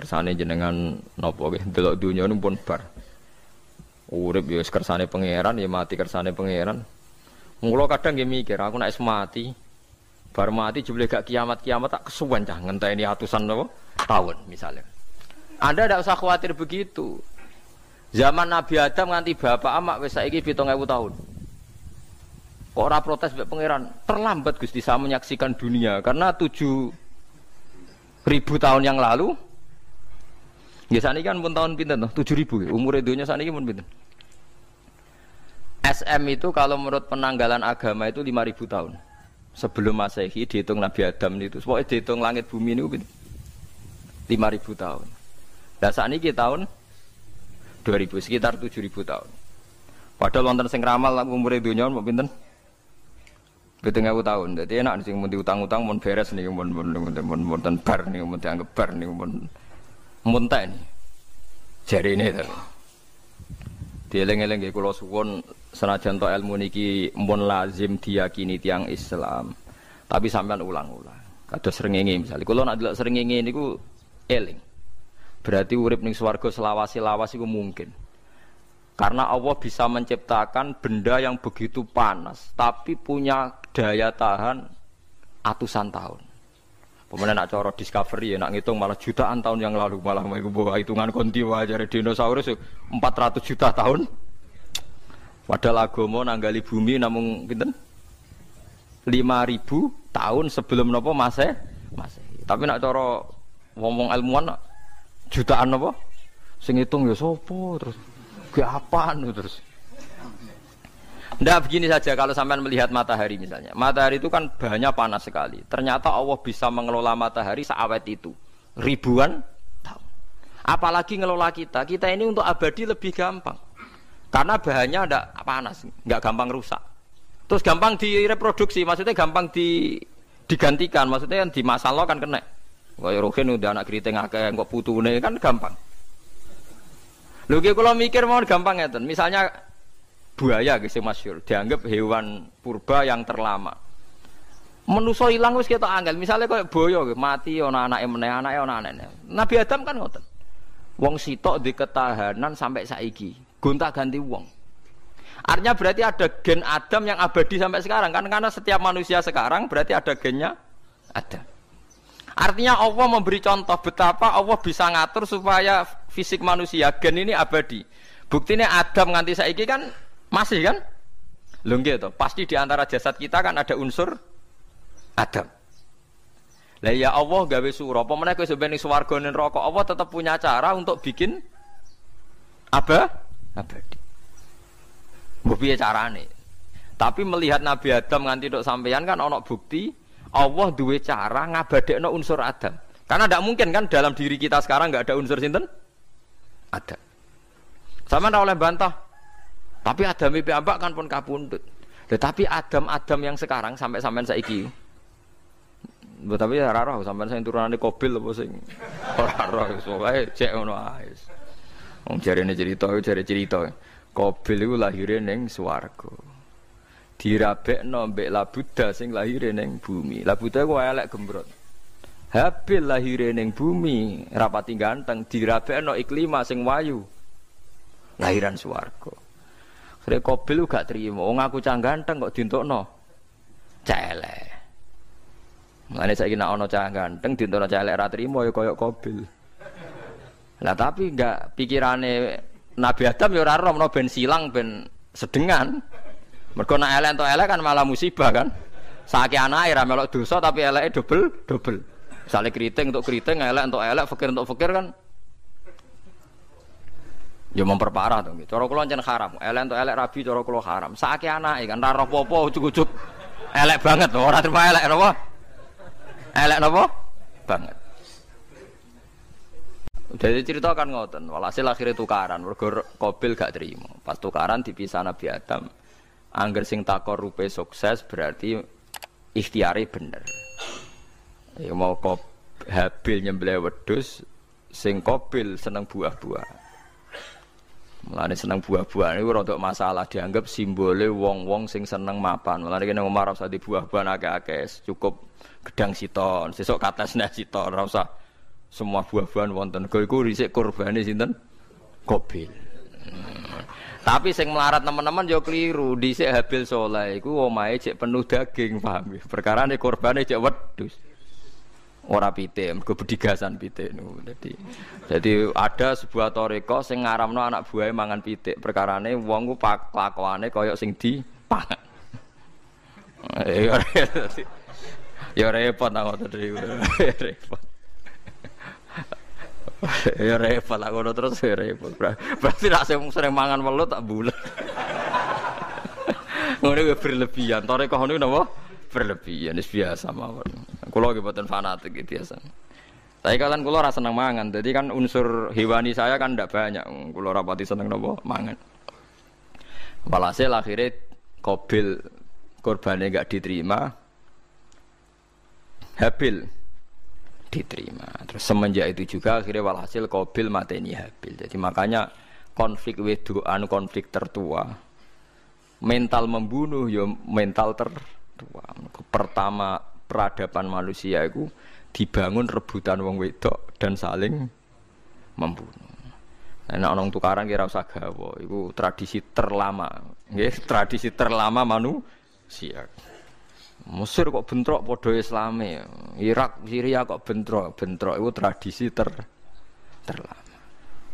kersane jenengan nopo nggih delok dunia nu pun bar urip ya kersane pangeran ya mati kersane pangeran mula kadang gini mikir aku naik mati bar mati jebule gak kiamat-kiamat tak kesuwen cah ini atusan nopo tahun misalnya Anda tidak usah khawatir begitu zaman Nabi Adam nganti bapak amak wis saiki 7000 tahun kok ora protes mbek pangeran terlambat Gusti saya menyaksikan dunia karena tujuh ribu tahun yang lalu Ya sani kan pun tahun pinter tuh tujuh ribu. Umur dunia sani pun pinter. SM itu kalau menurut penanggalan agama itu 5000 tahun sebelum masehi dihitung Nabi Adam itu pokoknya dihitung langit bumi ini 5000 tahun nah saat ini tahun 2000 sekitar 7000 tahun padahal wonten sing ramal umur dunia pun pinten Betul nggak tahun, jadi enak sih mau diutang-utang, mau beres nih, mau mau mau mau bar nih, mau dianggap bar nih, mau muntah ini jari ini tadi dieling-eling Kalo suwun senajan to ilmu niki mun lazim diyakini tiang Islam tapi sampean ulang-ulang kados srengenge misalnya kula nak delok srengenge niku eling berarti urip ning swarga selawasi-lawas iku mungkin karena Allah bisa menciptakan benda yang begitu panas tapi punya daya tahan atusan tahun Pemenang nak coro discovery ya, nak ngitung malah jutaan tahun yang lalu malah mau bawa hitungan konti wajar dinosaurus 400 ya juta tahun. Padahal agama nanggali bumi namun kinten 5000 tahun sebelum nopo masih masih. Tapi nak coro ngomong ilmuwan jutaan nopo sing hitung ya sopo terus gak apaan terus tidak begini saja kalau sampai melihat matahari misalnya. Matahari itu kan bahannya panas sekali. Ternyata Allah bisa mengelola matahari seawet itu. Ribuan tahun. Apalagi ngelola kita. Kita ini untuk abadi lebih gampang. Karena bahannya ada panas, nggak gampang rusak. Terus gampang direproduksi, maksudnya gampang di, digantikan, maksudnya yang di lo kan kena. Kaya Rohin udah anak keriting akeh, kok ini kan gampang. Lho kalau mikir mau gampang ya, Misalnya buaya guys masyur dianggap hewan purba yang terlama menuso hilang wis kita angel misalnya kayak boyo mati ona anak emne anak ona anane Nabi Adam kan ngotot. wong sitok di ketahanan sampai saiki gonta ganti wong artinya berarti ada gen Adam yang abadi sampai sekarang kan karena setiap manusia sekarang berarti ada gennya ada artinya Allah memberi contoh betapa Allah bisa ngatur supaya fisik manusia gen ini abadi buktinya Adam nganti saiki kan masih kan? lungge itu pasti di antara jasad kita kan ada unsur Adam. Lah ya Allah gawe sura, apa meneh kowe sampeyan swarga Allah tetap punya cara untuk bikin apa? Abadi. Mbok cara nih Tapi melihat Nabi Adam nganti dok sampeyan kan onok bukti Allah duwe cara ngabadekno unsur Adam. Karena tidak mungkin kan dalam diri kita sekarang nggak ada unsur sinten? Ada. Sama oleh bantah, tapi Adam ambak kan pun kapundhut. Tetapi Adam-Adam yang sekarang sampai sampean saiki. Tapi ya raro sampai saya turunan di kobil loh bosing. ora roh soalé cek ngono Om cari nih cerita cari cerita. Kobil iku lahire ning swarga. Dirabekno nombek Labuda sing lahirnya neng bumi. Labuda gua elek gembrot. Habil lahire neng bumi, rapat di ganteng no iklima sing wayu. Lahiran suwargo. Kira Kobil gak terima. Uang aku cang ganteng kok dintokno. Celek. Mulane saya nek ana cang ganteng dintokno celek ra terima ya koyok Kobil. Lah tapi enggak pikirane Nabi Adam ya ora rono ben silang ben sedengan. Mergo nek elek to elek kan malah musibah kan. Saiki anake ra melok dosa tapi eleke dobel-dobel. Misalnya keriting untuk keriting, elek untuk elek, fakir untuk fakir kan Ya memperparah dong. Gitu. Cara kula jen haram. Elek to elek rabi cara kula haram. Saake anake kan ora popo apa ujug-ujug elek banget ora terima elek apa? Elek napa? Banget. Jadi cerita kan ngoten, walhasil akhirnya tukaran, mergo kobil gak terima. Pas tukaran dipisah Nabi Adam. Angger sing takor rupe sukses berarti ikhtiari bener. Ya mau kop Habil nyembelih wedhus, sing kobil seneng buah-buahan. Mulane seneng buah-buahan iku rada masalah dianggap simbole wong-wong sing seneng mapan. Mulane kene Umar ora di buah-buahan akeh-akeh, cukup gedang siton. Sesuk katesne siton ora usah semua buah-buahan wonten. Go iku risik kurbane sinten? Kobil. Hmm. Tapi sing melarat teman-teman yo ya keliru. Dhisik Habil Saleh iku omahe cek penuh daging, paham ya? Perkarane kurbane cek wedhus ora pite mergo bedigasan pite niku dadi dadi ada sebuah toreko sing ngaramno anak buahe mangan pitik perkarane wong ku kelakuane kaya sing di pangan eh, ya repot aku tadi repot ya repot aku terus ya repot ya ya berarti nak sering mangan welut tak bulat ngono berlebihan toreko niku napa berlebihan itu biasa mawon. Kulo nggih fanatik itu biasa. Tapi kalian kulo rasa seneng mangan, jadi kan unsur hewani saya kan tidak banyak. Kulo rapati seneng nopo mangan. Walhasil akhirnya kobil korbannya nggak diterima, Habil diterima. Terus semenjak itu juga akhirnya walhasil Kobil mateni Habil. Jadi makanya konflik wedoan konflik tertua mental membunuh ya mental ter tuang. Pertama peradaban manusia itu dibangun rebutan wong wedok dan saling hmm. membunuh. Nah, orang tukaran kira usah gawa. Itu tradisi terlama. Nggih, tradisi terlama manusia. Mesir kok bentrok podo Islame, Irak, Syria kok bentrok, bentrok itu tradisi ter terlama.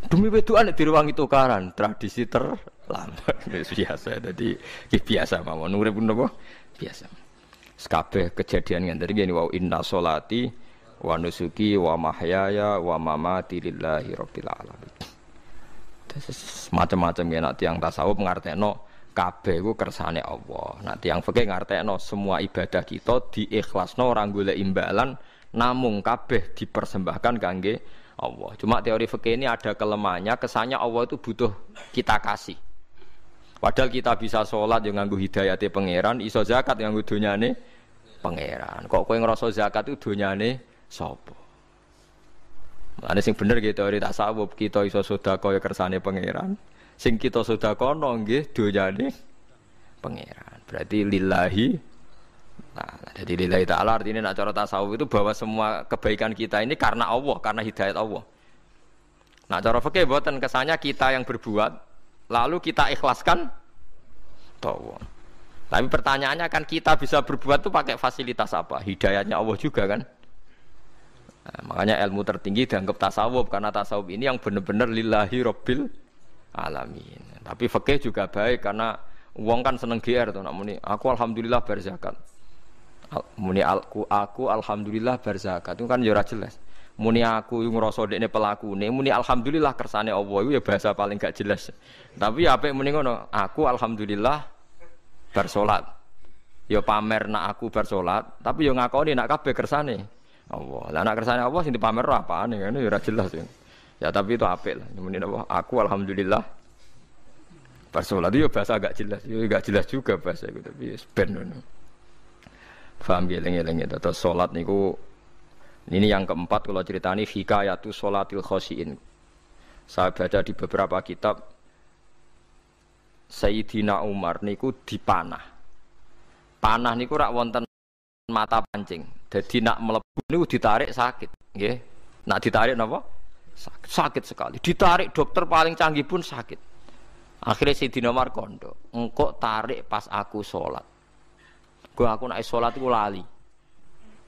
Demi wedoan di ruang itu karan tradisi terlambat biasa. Jadi biasa mawon urip napa? Biasa. Sekabeh kejadian yang tadi gini wow inna solati wa nusuki wa mahyaya wa mamati lillahi rabbil alamin. Macam-macam ya nak tiang tasawuf ngartekno kabeh ku kersane Allah. Nanti yang fikih ngartekno semua ibadah kita diikhlasno orang gule imbalan namung kabeh dipersembahkan kangge Allah. Cuma teori fikih ini ada kelemahannya, kesannya Allah itu butuh kita kasih. Padahal kita bisa sholat yang nganggu hidayati pangeran, iso zakat yang nganggu ini pangeran. Kok yang rasul zakat itu ini sopo. Ada sing bener gitu teori tak sabab kita iso sudah ya kersane pangeran. Sing kita sudah sedekah dunia ini pangeran. Berarti lillahi taala. Nah, jadi lillahi taala artinya nak cara tasawuf itu bahwa semua kebaikan kita ini karena Allah, karena hidayat Allah. nak cara fikih buatan kesannya kita yang berbuat lalu kita ikhlaskan tawa. Tapi pertanyaannya kan kita bisa berbuat itu pakai fasilitas apa? Hidayatnya Allah juga kan? Nah, makanya ilmu tertinggi dianggap tasawuf karena tasawuf ini yang benar-benar lillahi robbil alamin. Tapi fikih juga baik karena uang kan seneng GR tuh namanya. Aku alhamdulillah berzakat muni aku aku alhamdulillah berzakat itu kan ya jelas muni aku yang ini pelaku. ini, muni alhamdulillah kersane Allah itu ya bahasa paling gak jelas tapi ya apa muni ngono aku alhamdulillah bersolat ya pamer nak aku bersolat tapi yo ya ngaku ini nak kabe kersane Allah lah nak kersane Allah sini pamer apa nih kan ya jelas ya. tapi itu apa? lah muni Allah aku alhamdulillah bersolat itu ya bahasa gak jelas ya gak jelas juga bahasa itu tapi ya sebenarnya. Faham ya lengi-lengi. Iya, iya, iya. Terus sholat niku ini yang keempat kalau ceritani hikayatu sholatil khosiin. Saya baca di beberapa kitab Sayyidina Umar niku dipanah. Panah niku rak wonten mata pancing. Jadi nak melebu niku ditarik sakit, nggih. Nak ditarik napa? Sakit, sakit sekali. Ditarik dokter paling canggih pun sakit. Akhirnya Sayyidina Umar kondo, engkau tarik pas aku sholat. Gue aku naik sholat gue lali.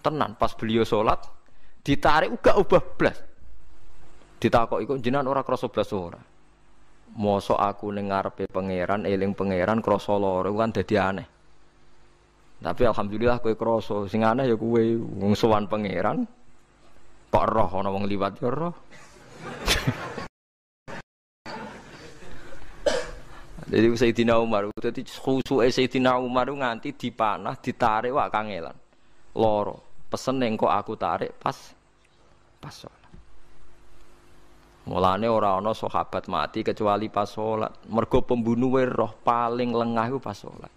Tenan pas beliau sholat ditarik uga ubah belas. Ditakok ikut jinan orang kroso belas ora. Moso aku dengar pe pangeran, eling pangeran kroso loro kan jadi aneh. Tapi alhamdulillah gue kroso sing aneh ya gue ngusuan pangeran kok roh ana wong liwat ya roh. Jadi Sayyidina Umar, jadi saya Sayyidina Umar nganti dipanah, ditarik wak kangelan. Loro, pesen yang kok aku tarik pas pas sholat. Mulane orang no sahabat mati kecuali pas sholat. Mergo pembunuh roh paling lengah itu pas sholat.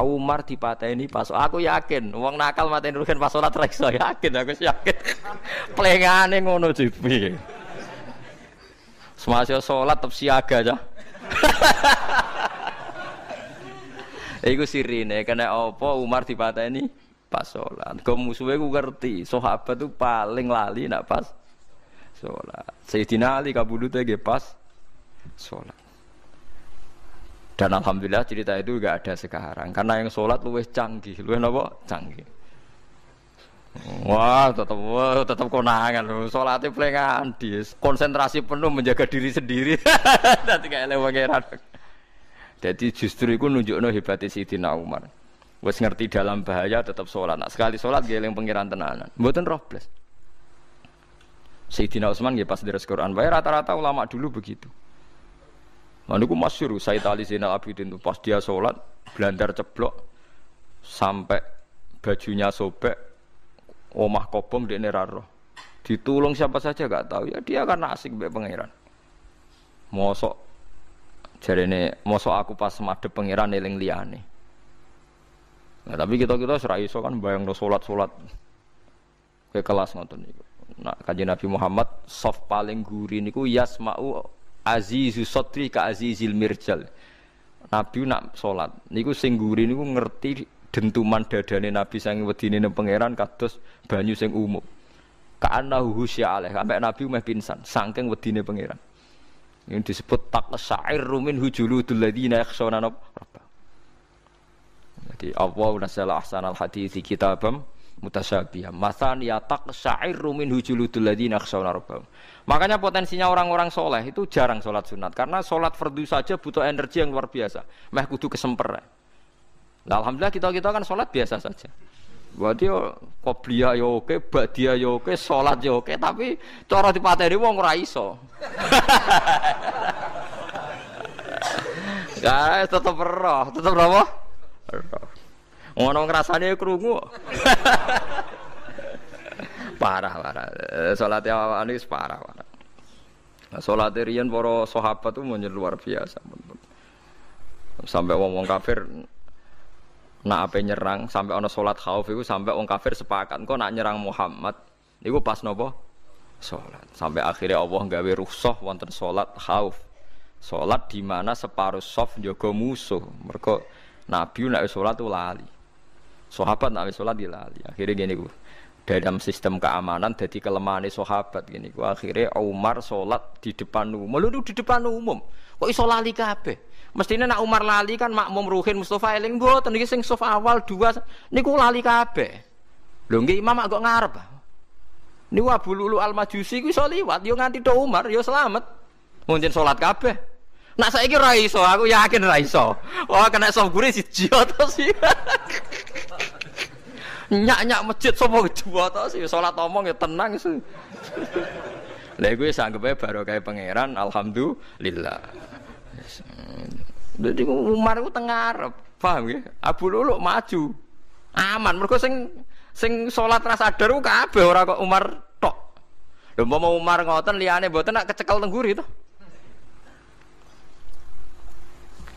Umar ini pas aku yakin uang nakal mati nurkan pas sholat ra yakin aku yakin plengane ngono jipi semasa solat tetap siaga ya Iku sirine kena apa Umar dipateni pas salat. Kau musuhe ku ngerti, sahabat tuh paling lali nak pas salat. Sayyidina Ali kabudute gak pas salat. Dan alhamdulillah cerita itu gak ada sekarang karena yang sholat luwes canggih, luwes nopo canggih. Wah, tetap wah, tetap konangan loh. Sholatnya dis. konsentrasi penuh menjaga diri sendiri. Nanti kayak lewat jadi justru itu nunjukno hebatnya Sayyidina Umar. Wes ngerti dalam bahaya tetap sholat. Nah, sekali sholat geling pengiran tenanan. roh robles. Sayyidina Utsman dia pas deres Quran Bayar rata-rata ulama dulu begitu. Nah anu niku masyhur Said Ali Zainal Abidin pas dia sholat blandar ceblok sampai bajunya sobek omah kobong di neraroh. ditulung siapa saja gak tahu ya dia karena asik be pangeran mosok jadi ini mosok aku pas madep pangeran eling liane. Nah, tapi kita kita serai so kan bayang do solat-solat ke kelas nonton nih Nah, kaji Nabi Muhammad soft paling gurih niku yasmau azizu sotri ka azizil mirjal. Nabi nak solat niku sing gurih niku ngerti dentuman dadane Nabi sang wedine pangeran kados banyu sing umum. Kaanahu husya alaih sampai Nabi meh pingsan saking wedine pangeran. Ini disebut tak sa'ir rumin hujulu ladina yakhshawna rabbah. Jadi Allah nasala ahsanal di kitabam mutasyabiyah. Masan ya tak sa'ir rumin hujulu ladina yakhshawna rabbah. Makanya potensinya orang-orang soleh itu jarang sholat sunat. Karena sholat fardu saja butuh energi yang luar biasa. Meh kudu kesemper. Nah, Alhamdulillah kita-kita kan sholat biasa saja. Berarti yo qobliyah yo oke, dia yo oke, salat yo oke, tapi cara dipateni wong ora iso. Ya tetep roh, tetep apa? Roh. Ngono ngrasane krungu. parah parah. Eh, salat ya, awane anis parah parah. Salat riyen para sahabat itu luar biasa. Sampai wong-wong kafir nak apa nyerang sampai ono sholat khawf itu sampai orang kafir sepakat kok nak nyerang Muhammad itu pas nopo sholat sampai akhirnya Allah gawe rusuh wonten sholat khawf sholat di mana separuh soft jogo musuh mereka nabi nak sholat tuh lali sahabat nak sholat di lali akhirnya gini gue dalam sistem keamanan jadi kelemahan sahabat gini gue akhirnya Umar sholat di depan umum lalu di depan umum kok isolali kabeh Mestinya nak Umar lali kan makmum Ruhin Mustafa eling mboten iki sing sof awal dua niku lali kabeh. Lho nggih imam kok ngarep. Niku Abu Lulu Al Majusi kuwi iso liwat yo nganti tok Umar yo selamat. Mungkin salat kabeh. Nak saiki ra iso, aku yakin raiso, iso. Wah, kena sof gurih siji to sih. Nyak-nyak masjid sapa kedua to sih salat omong ya tenang sih. Lha gue sanggep baru kayak pangeran alhamdulillah. Jadi Umar itu tengah Arab, paham ya? Abu Lulu maju, aman. Mereka sing sing sholat rasa sadar kabeh ora kok Umar tok. Lho mau Umar ngoten liane mboten nak kecekel tengguri itu.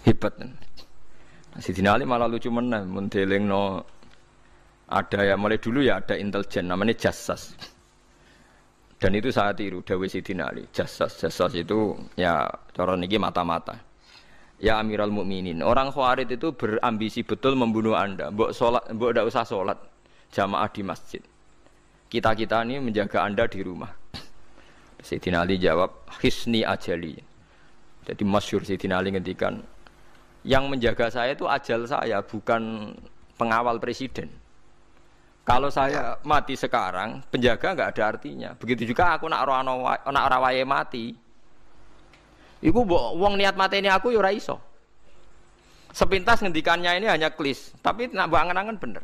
Hebat. Nah, Sidina Ali malah lucu meneh mun no ada ya mulai dulu ya ada intelijen namanya jasas. Dan itu saya tiru Dawe Sidina Nali Jasas, jasas itu ya cara mata-mata ya Amirul Mukminin. Orang Khawarid itu berambisi betul membunuh Anda. Mbok salat, mbok tidak usah salat jamaah di masjid. Kita-kita ini menjaga Anda di rumah. Sayyidina Ali jawab, "Hisni ajali." Jadi masyhur Sayyidina Ali ngendikan, "Yang menjaga saya itu ajal saya, bukan pengawal presiden." Kalau saya mati sekarang, penjaga nggak ada artinya. Begitu juga aku nak rawai mati, Iku wong niat mati ini aku yura ya iso. Sepintas ngendikannya ini hanya klis, tapi nak angen-angen bener.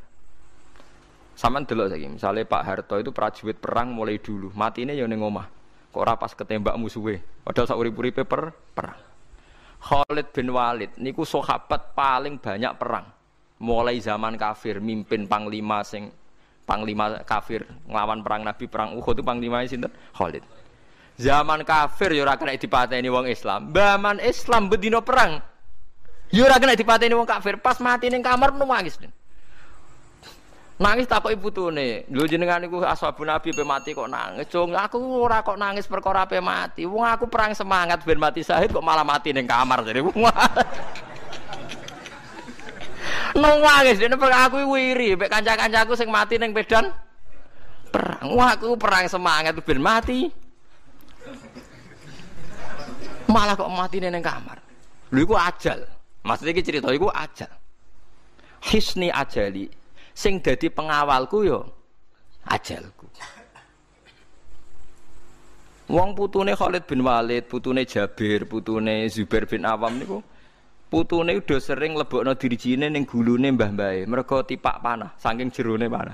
Sama dulu lagi, misalnya Pak Harto itu prajurit perang mulai dulu, Mati ini ya ning omah. Kok rapas ketembak musuhnya, padahal sak urip paper perang. Khalid bin Walid niku sahabat paling banyak perang. Mulai zaman kafir mimpin panglima sing panglima kafir ngelawan perang Nabi perang Uhud itu panglima sinten? Khalid. Zaman kafir yo ora kena dipateni wong Islam. Zaman Islam bedino perang. Yo ora kena dipateni wong kafir. Pas mati ning kamar nangis. Nangis ibu putune. Lu jenengan iku ashabu Nabi pe mati kok nangis. Cung, aku ora kok nangis perkara pe mati. Wong aku perang semangat ben mati sahid kok malah mati ning kamar. Jadi nangis dene aku wiri mek kanca-kancaku sing mati ning pedan perang wah aku perang semangat ben mati malah kok mati neng kamar lu iku ajal maksudnya iki cerita iku ajal hisni ajali sing dadi pengawalku yo ya, ajalku Wong putune Khalid bin Walid, putune Jabir, putune Zubair bin Awam niku putune udah sering lebokno dirijine ning gulune mbah-mbahe, mergo tipak panah, saking jerone panah.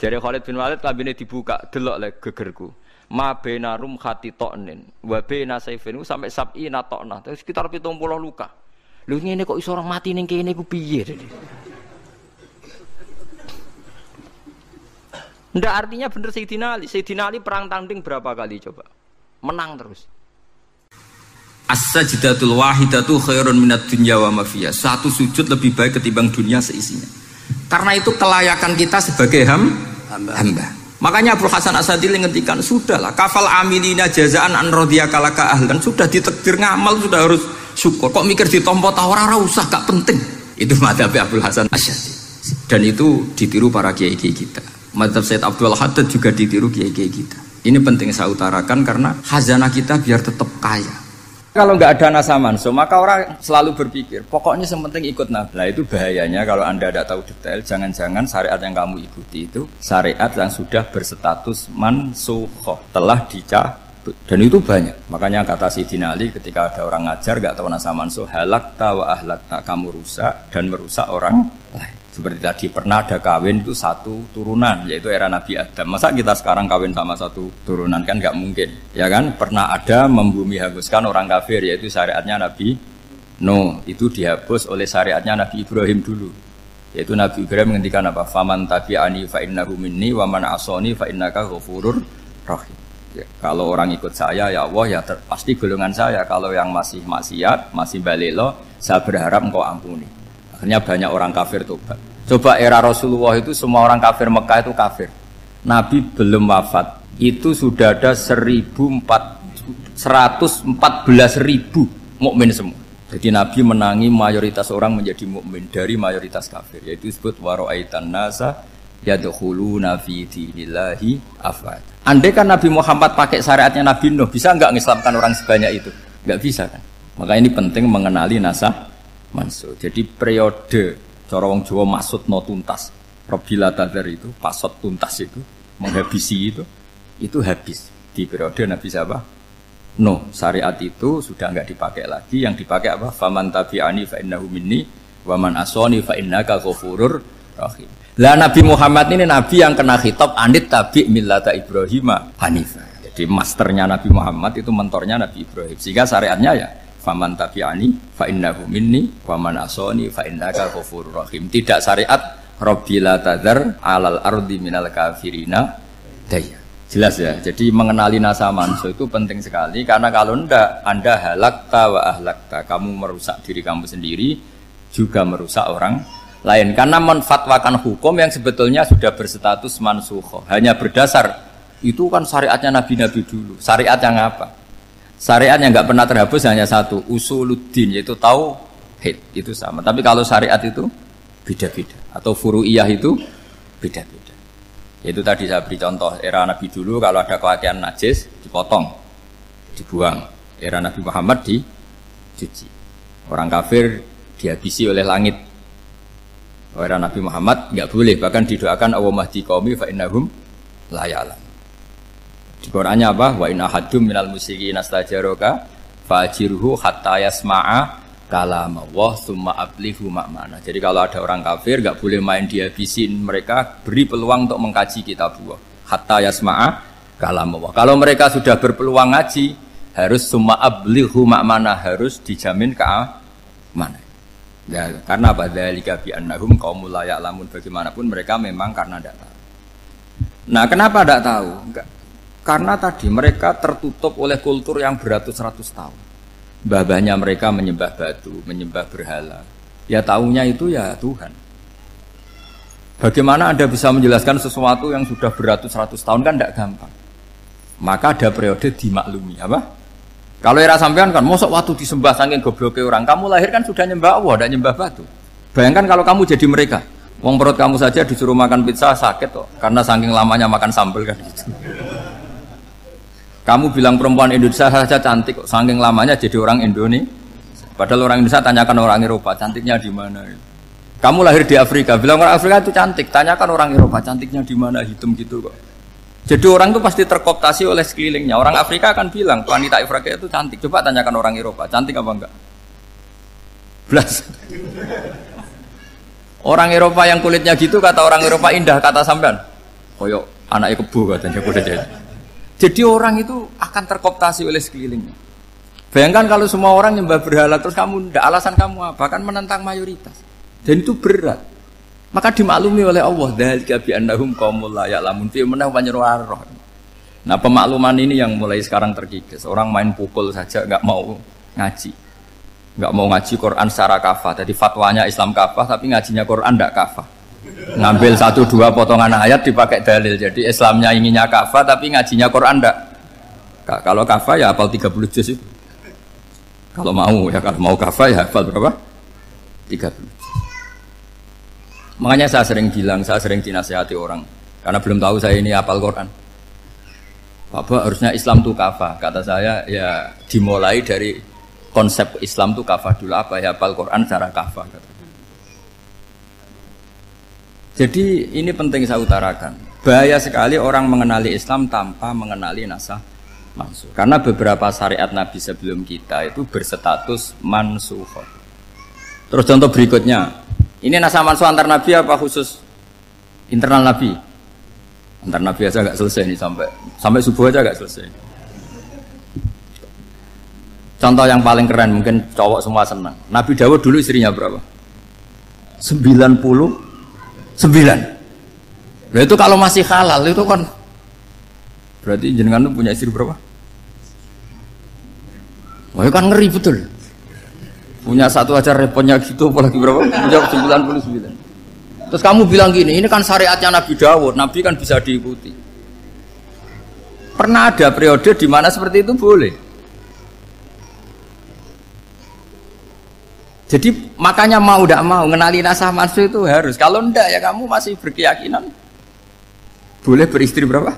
Jare Khalid bin Walid lambene dibuka, delok le gegerku ma bena rum khati toknin wa bena saifin sampai sab'i na tokna sekitar pitung puluh luka lu ini kok iso orang mati ning kene ku piye ndak artinya bener Sayyidina Ali Sayyidina Ali perang tanding berapa kali coba menang terus As-sajdatul wahidatu khairun minat dunya wa mafiyah Satu sujud lebih baik ketimbang dunia seisinya Karena itu kelayakan kita sebagai ham, hamba. hamba. Makanya Abu Hasan Asadil ngendikan sudahlah kafal amilina jazaan an kalaka ahlan sudah ditekdir ngamal sudah harus syukur. Kok mikir ditompo tawara ora usah gak penting. Itu madzhab Abu Hasan Asadil. Dan itu ditiru para kiai-kiai kita. Madzhab Said Abdul Haddad juga ditiru kiai-kiai kita. Ini penting saya utarakan karena khazanah kita biar tetap kaya. Kalau nggak ada nasa manso, maka orang selalu berpikir, pokoknya sementing ikut Nah, itu bahayanya kalau Anda tidak tahu detail, jangan-jangan syariat yang kamu ikuti itu syariat yang sudah berstatus mansuhoh, telah dicabut. Dan itu banyak. Makanya kata si Dinali ketika ada orang ngajar, nggak tahu nasa manso, halak tawa ahlak kamu rusak dan merusak orang lain. Seperti tadi pernah ada kawin itu satu turunan yaitu era Nabi Adam. Masa kita sekarang kawin sama satu turunan kan nggak mungkin. Ya kan? Pernah ada membumi hanguskan orang kafir yaitu syariatnya Nabi No, itu dihapus oleh syariatnya Nabi Ibrahim dulu. Yaitu Nabi Ibrahim menghentikan apa? Faman tabi'ani fa innahu minni wa man asani fa innaka ghafurur rahim. Ya, kalau orang ikut saya ya Allah ya ter, pasti golongan saya. Kalau yang masih maksiat, masih balelo, saya berharap engkau ampuni. Akhirnya banyak orang kafir tobat. Coba era Rasulullah itu semua orang kafir Mekah itu kafir. Nabi belum wafat, itu sudah ada 114 ribu mukmin semua. Jadi Nabi menangi mayoritas orang menjadi mukmin dari mayoritas kafir. Yaitu disebut waro'aitan nasa yadukhulu nafi dinilahi afad. Andai kan Nabi Muhammad pakai syariatnya Nabi Nuh, bisa nggak mengislamkan orang sebanyak itu? Nggak bisa kan? Maka ini penting mengenali Nasa mansuh. Jadi periode corong wong Jawa maksud no tuntas. Robila tadar itu, pasot tuntas itu, menghabisi itu, itu habis di periode Nabi siapa? No, syariat itu sudah nggak dipakai lagi. Yang dipakai apa? Faman tabi'ani fa inna minni waman asoni fa inna ghafurur Lah Nabi Muhammad ini nabi yang kena hitop anit tabi millata Ibrahimah Hanifah. Jadi masternya Nabi Muhammad itu mentornya Nabi Ibrahim. Sehingga syariatnya ya faman tabi'ani fa innahu minni wa asoni asani fa innaka ghafurur rahim. Tidak syariat Rabbila tadhar alal ardi minal kafirina daya. Jelas ya. Jadi mengenali nasa manso itu penting sekali karena kalau ndak Anda halakta wa ahlakta. Kamu merusak diri kamu sendiri juga merusak orang lain karena menfatwakan hukum yang sebetulnya sudah berstatus mansuho hanya berdasar itu kan syariatnya nabi-nabi dulu syariat yang apa Syariat yang nggak pernah terhapus hanya satu, usuluddin yaitu tauhid itu sama. Tapi kalau syariat itu beda-beda atau furu'iyah itu beda-beda. Itu tadi saya beri contoh era Nabi dulu kalau ada kematian najis dipotong, dibuang. Era Nabi Muhammad di cuci Orang kafir dihabisi oleh langit. Era Nabi Muhammad nggak boleh bahkan didoakan Allah mahdi kaumi fa innahum layalan. Di Qurannya apa? Wa in ahadum minal musyriki nastajaroka fajirhu hatta yasma'a kalam Allah summa ablihu makmana. Jadi kalau ada orang kafir nggak boleh main dihabisin mereka beri peluang untuk mengkaji kitab Allah. Hatta yasma'a kalam Allah. Kalau mereka sudah berpeluang ngaji harus summa ablihu makmana harus dijamin ke mana? Ya, karena apa? Dzalika bi annahum qaumul la ya'lamun bagaimanapun mereka memang karena tidak tahu. Nah, kenapa tidak tahu? Enggak. Karena tadi mereka tertutup oleh kultur yang beratus-ratus tahun. Babahnya mereka menyembah batu, menyembah berhala. Ya tahunya itu ya Tuhan. Bagaimana Anda bisa menjelaskan sesuatu yang sudah beratus-ratus tahun kan tidak gampang. Maka ada periode dimaklumi. Apa? Kalau era sampean kan, mosok waktu disembah saking gobloknya orang. Kamu lahir kan sudah nyembah Allah, tidak nyembah batu. Bayangkan kalau kamu jadi mereka. Wong perut kamu saja disuruh makan pizza sakit kok, karena saking lamanya makan sambal kan gitu. Kamu bilang perempuan Indonesia saja cantik, saking lamanya jadi orang Indonesia. Padahal orang Indonesia tanyakan orang Eropa, cantiknya di mana? Kamu lahir di Afrika, bilang orang Afrika itu cantik, tanyakan orang Eropa, cantiknya di mana? Hitam gitu kok. Jadi orang itu pasti terkoptasi oleh sekelilingnya. Orang Afrika akan bilang wanita Afrika itu cantik. Coba tanyakan orang Eropa, cantik apa enggak? Belas. Orang Eropa yang kulitnya gitu kata orang Eropa indah kata sampean. Koyok anaknya kebo katanya kulitnya jadi. Jadi orang itu akan terkoptasi oleh sekelilingnya. Bayangkan kalau semua orang nyembah berhala terus kamu ndak alasan kamu apa kan menentang mayoritas. Dan itu berat. Maka dimaklumi oleh Allah dzalika bi annahum qaumul la ya'lamun fi manah roh. Nah pemakluman ini yang mulai sekarang terkikis. Orang main pukul saja nggak mau ngaji. Nggak mau ngaji Quran secara kafah. Tadi fatwanya Islam kafah tapi ngajinya Quran ndak kafah ngambil satu dua potongan ayat dipakai dalil jadi Islamnya inginnya kafah tapi ngajinya Quran enggak kalau kafah ya hafal 30 juz itu kalau mau ya kalau mau kafah ya hafal berapa 30 juz. makanya saya sering bilang saya sering dinasihati orang karena belum tahu saya ini apal Quran apa harusnya Islam tuh kafah kata saya ya dimulai dari konsep Islam tuh kafah dulu apa ya apal Quran secara kafah kata jadi ini penting saya utarakan. Bahaya sekali orang mengenali Islam tanpa mengenali nasah mansuh. Karena beberapa syariat Nabi sebelum kita itu berstatus mansuh. Terus contoh berikutnya. Ini nasah mansuh antar Nabi apa khusus internal Nabi? Antar Nabi aja nggak selesai ini sampai sampai subuh aja nggak selesai. Contoh yang paling keren mungkin cowok semua senang. Nabi Dawud dulu istrinya berapa? 90 Sembilan. Nah, itu kalau masih halal itu kan berarti jenengan itu punya istri berapa? Wah kan ngeri betul. Punya satu aja repotnya gitu, apalagi berapa? Punya 99. Terus kamu bilang gini, ini kan syariatnya Nabi Dawud, Nabi kan bisa diikuti. Pernah ada periode di mana seperti itu boleh. Jadi makanya mau tidak mau mengenali nasah mansu itu harus. Kalau ndak ya kamu masih berkeyakinan boleh beristri berapa?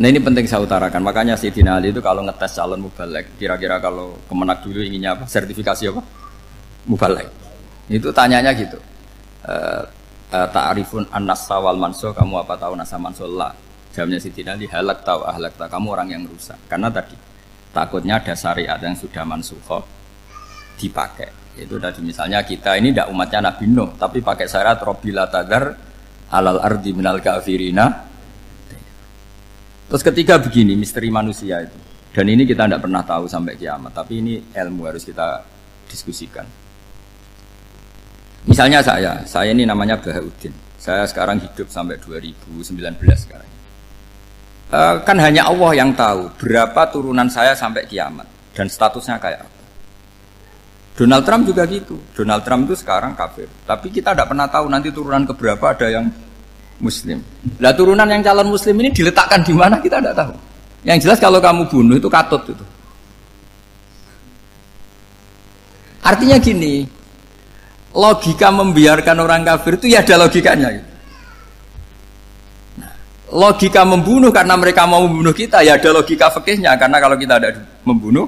Nah ini penting saya utarakan. Makanya si Ali itu kalau ngetes calon mubalek, kira-kira kalau kemenak dulu inginnya apa? Sertifikasi apa? Mubalek. Itu tanyanya gitu. E, eh, e, eh, Ta'arifun an wal manso, kamu apa tahu nasa manso? lah? Jawabnya Dina Ali, halak tahu ahlak tahu. Kamu orang yang rusak. Karena tadi Takutnya ada syariat yang sudah mansuho dipakai. Itu tadi misalnya kita ini tidak umatnya Nabi Nuh, tapi pakai syarat Robila Tadar alal ardi minal kafirina. Terus ketiga begini misteri manusia itu. Dan ini kita tidak pernah tahu sampai kiamat, tapi ini ilmu harus kita diskusikan. Misalnya saya, saya ini namanya Bahauddin. Saya sekarang hidup sampai 2019 sekarang. Eh, kan hanya Allah yang tahu berapa turunan saya sampai kiamat dan statusnya kayak apa. Donald Trump juga gitu. Donald Trump itu sekarang kafir, tapi kita tidak pernah tahu nanti turunan keberapa ada yang Muslim. Lah turunan yang calon Muslim ini diletakkan di mana kita tidak tahu. Yang jelas kalau kamu bunuh itu katut itu. Artinya gini, logika membiarkan orang kafir itu ya ada logikanya. Gitu logika membunuh karena mereka mau membunuh kita ya ada logika fikihnya karena kalau kita ada membunuh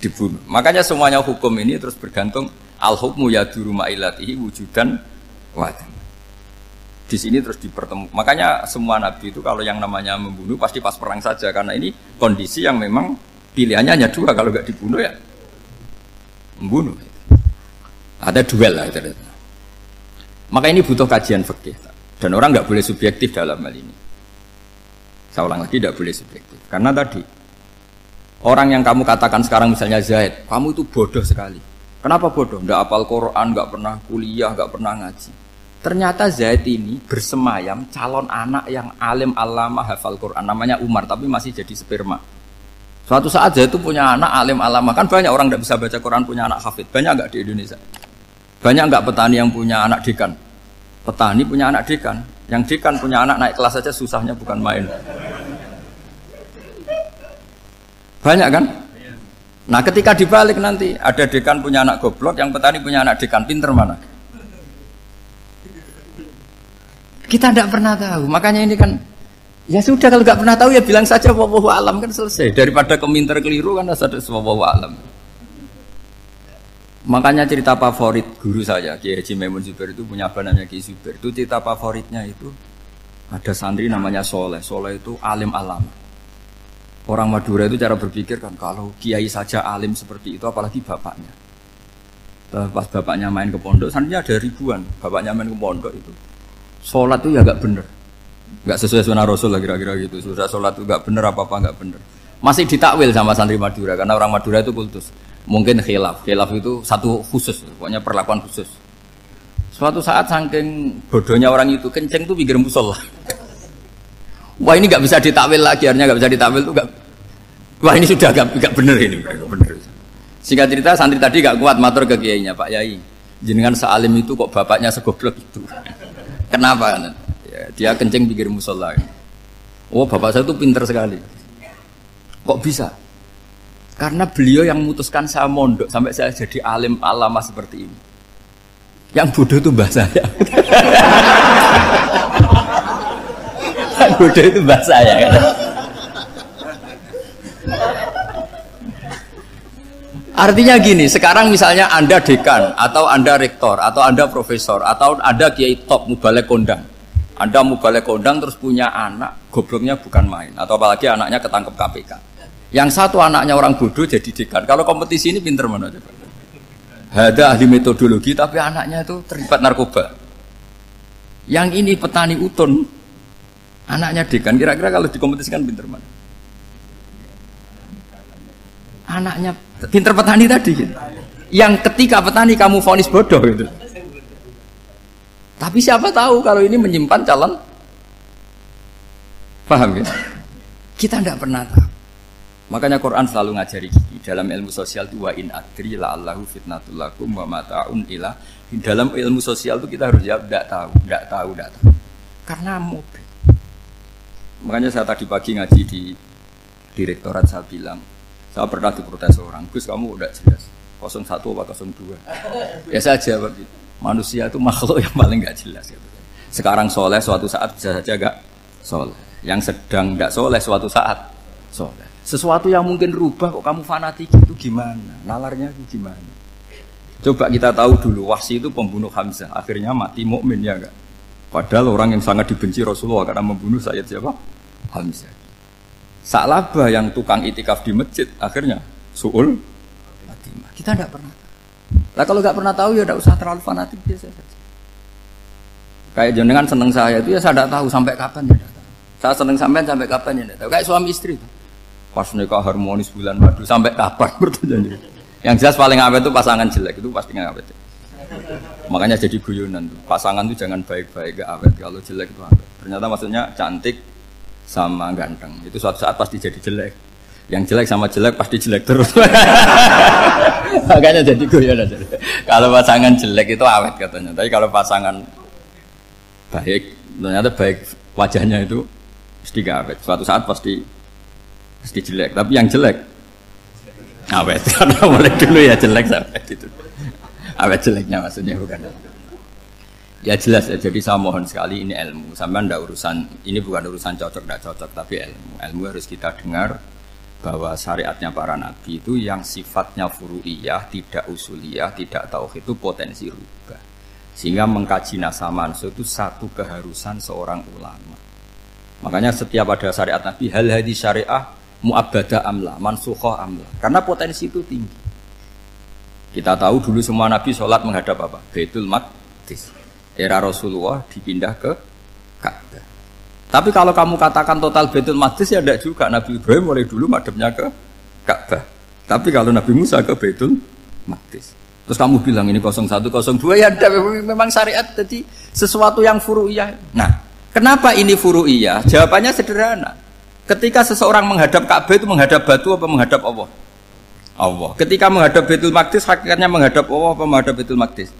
dibunuh makanya semuanya hukum ini terus bergantung al hukmu ya duru ma'ilatihi wujudan wadah di sini terus dipertemukan makanya semua nabi itu kalau yang namanya membunuh pasti pas perang saja karena ini kondisi yang memang pilihannya hanya dua kalau nggak dibunuh ya membunuh ada duel lah itu maka ini butuh kajian fikih dan orang nggak boleh subjektif dalam hal ini saya ulang lagi tidak boleh subjektif. Karena tadi orang yang kamu katakan sekarang misalnya Zaid, kamu itu bodoh sekali. Kenapa bodoh? Tidak apal Quran, nggak pernah kuliah, nggak pernah ngaji. Ternyata Zaid ini bersemayam calon anak yang alim alama hafal Quran. Namanya Umar, tapi masih jadi sperma. Suatu saat Zaid itu punya anak alim alama. Kan banyak orang tidak bisa baca Quran punya anak hafid. Banyak nggak di Indonesia? Banyak nggak petani yang punya anak dekan? Petani punya anak dekan yang deep kan punya anak naik kelas saja susahnya bukan main. Banyak kan? Nah ketika dibalik nanti ada dekan punya anak goblok, yang petani punya anak dekan pinter mana? Kita tidak pernah tahu. Makanya ini kan ya sudah kalau nggak pernah tahu ya bilang saja wawahu alam kan selesai. Daripada keminter keliru kan ada wawahu alam. Makanya cerita favorit guru saya, Kiai Haji Maimun Zubair itu punya namanya Kiai Zuber Itu cerita favoritnya itu ada santri namanya Soleh. Soleh itu alim alam. Orang Madura itu cara berpikir kan kalau kiai saja alim seperti itu apalagi bapaknya. Pas bapaknya main ke pondok, santrinya ada ribuan. Bapaknya main ke pondok itu. Sholat itu ya gak bener. Gak sesuai sunnah Rasul lah kira-kira gitu. Sudah sholat itu gak bener apa-apa gak bener. Masih ditakwil sama santri Madura karena orang Madura itu kultus mungkin khilaf khilaf itu satu khusus pokoknya perlakuan khusus suatu saat saking bodohnya orang itu kenceng tuh pikir musola wah ini nggak bisa ditakwil lagi akhirnya nggak bisa ditakwil tuh gak, wah ini sudah gak bener ini gak bener singkat cerita santri tadi gak kuat matur ke nya pak yai jenengan sealim itu kok bapaknya segoblok itu kenapa ya, dia kenceng pikir musola oh bapak saya tuh pinter sekali kok bisa karena beliau yang memutuskan saya mondok sampai saya jadi alim alama seperti ini. Yang bodoh itu bahasanya. saya. yang bodoh itu bahasanya. saya. Kan? Artinya gini, sekarang misalnya Anda dekan, atau Anda rektor, atau Anda profesor, atau Anda kiai top mubalek kondang. Anda mubalek kondang terus punya anak, gobloknya bukan main. Atau apalagi anaknya ketangkep KPK. Yang satu anaknya orang bodoh jadi dekan. Kalau kompetisi ini pinter mana coba? Ada ahli metodologi tapi anaknya itu terlibat narkoba. Yang ini petani utun, anaknya dekan. Kira-kira kalau dikompetisikan pinter mana? Anaknya pinter petani tadi. Gitu. Yang ketika petani kamu vonis bodoh gitu. Tapi siapa tahu kalau ini menyimpan calon Paham ya? Kita tidak pernah tahu. Makanya Quran selalu ngajari gini dalam ilmu sosial itu wa in adri la allahu fitnatul lakum wa mataun ilah. Dalam ilmu sosial itu kita harus jawab tidak tahu, tidak tahu, tidak tahu. Karena mobil. Makanya saya tadi pagi ngaji di direktorat saya bilang, saya pernah diprotes orang, Gus kamu udah jelas 01 satu 02. Ya saya jawab gitu. Manusia itu makhluk yang paling nggak jelas Sekarang soleh suatu saat bisa saja gak soleh. Yang sedang nggak soleh suatu saat soleh. Sesuatu yang mungkin rubah kok kamu fanatik itu gimana? Nalarnya itu gimana? Coba kita tahu dulu wasi itu pembunuh Hamzah, akhirnya mati mukmin ya enggak? Padahal orang yang sangat dibenci Rasulullah karena membunuh Sayyid siapa? Hamzah. Sa'labah yang tukang itikaf di masjid akhirnya suul Fatimah. Kita tidak pernah tahu. lah kalau nggak pernah tahu ya tidak usah terlalu fanatik biasa saja. Kayak jenengan seneng saya itu ya saya tidak tahu sampai kapan ya tidak tahu. Saya seneng sampai sampai kapan ya tidak tahu. Kayak suami istri. Tuh pas nikah harmonis bulan madu sampai kapan bertanya yang jelas paling awet itu pasangan jelek itu pasti nggak awet makanya jadi guyonan tuh. pasangan tuh jangan baik-baik gak awet kalau jelek itu awet ternyata maksudnya cantik sama ganteng itu suatu saat pasti jadi jelek yang jelek sama jelek pasti jelek terus makanya jadi guyonan kalau pasangan jelek itu awet katanya tapi kalau pasangan baik ternyata baik wajahnya itu pasti gak awet suatu saat pasti Mesti jelek, tapi yang jelek awet karena mulai dulu ya jelek sampai itu awet jeleknya maksudnya bukan ya jelas ya jadi saya mohon sekali ini ilmu sampai ndak urusan ini bukan urusan cocok tidak cocok tapi ilmu ilmu harus kita dengar bahwa syariatnya para nabi itu yang sifatnya furu'iyah tidak usuliyah tidak tauhid itu potensi rubah sehingga mengkaji nasa mansu itu satu keharusan seorang ulama makanya setiap ada syariat nabi hal hal di syariah muabada amla, mansukhoh amla. Karena potensi itu tinggi. Kita tahu dulu semua nabi sholat menghadap apa? Baitul Maqdis. Era Rasulullah dipindah ke Ka'bah. Tapi kalau kamu katakan total Baitul Maqdis ya tidak juga. Nabi Ibrahim mulai dulu madepnya ke Ka'bah. Tapi kalau Nabi Musa ke Baitul Maqdis. Terus kamu bilang ini 0102 ya ada memang syariat jadi sesuatu yang furu'iyah. Nah, kenapa ini furu'iyah? Jawabannya sederhana. Ketika seseorang menghadap Ka'bah itu menghadap batu apa menghadap Allah? Allah. Ketika menghadap Baitul Maqdis hakikatnya menghadap Allah apa menghadap Baitul Maqdis?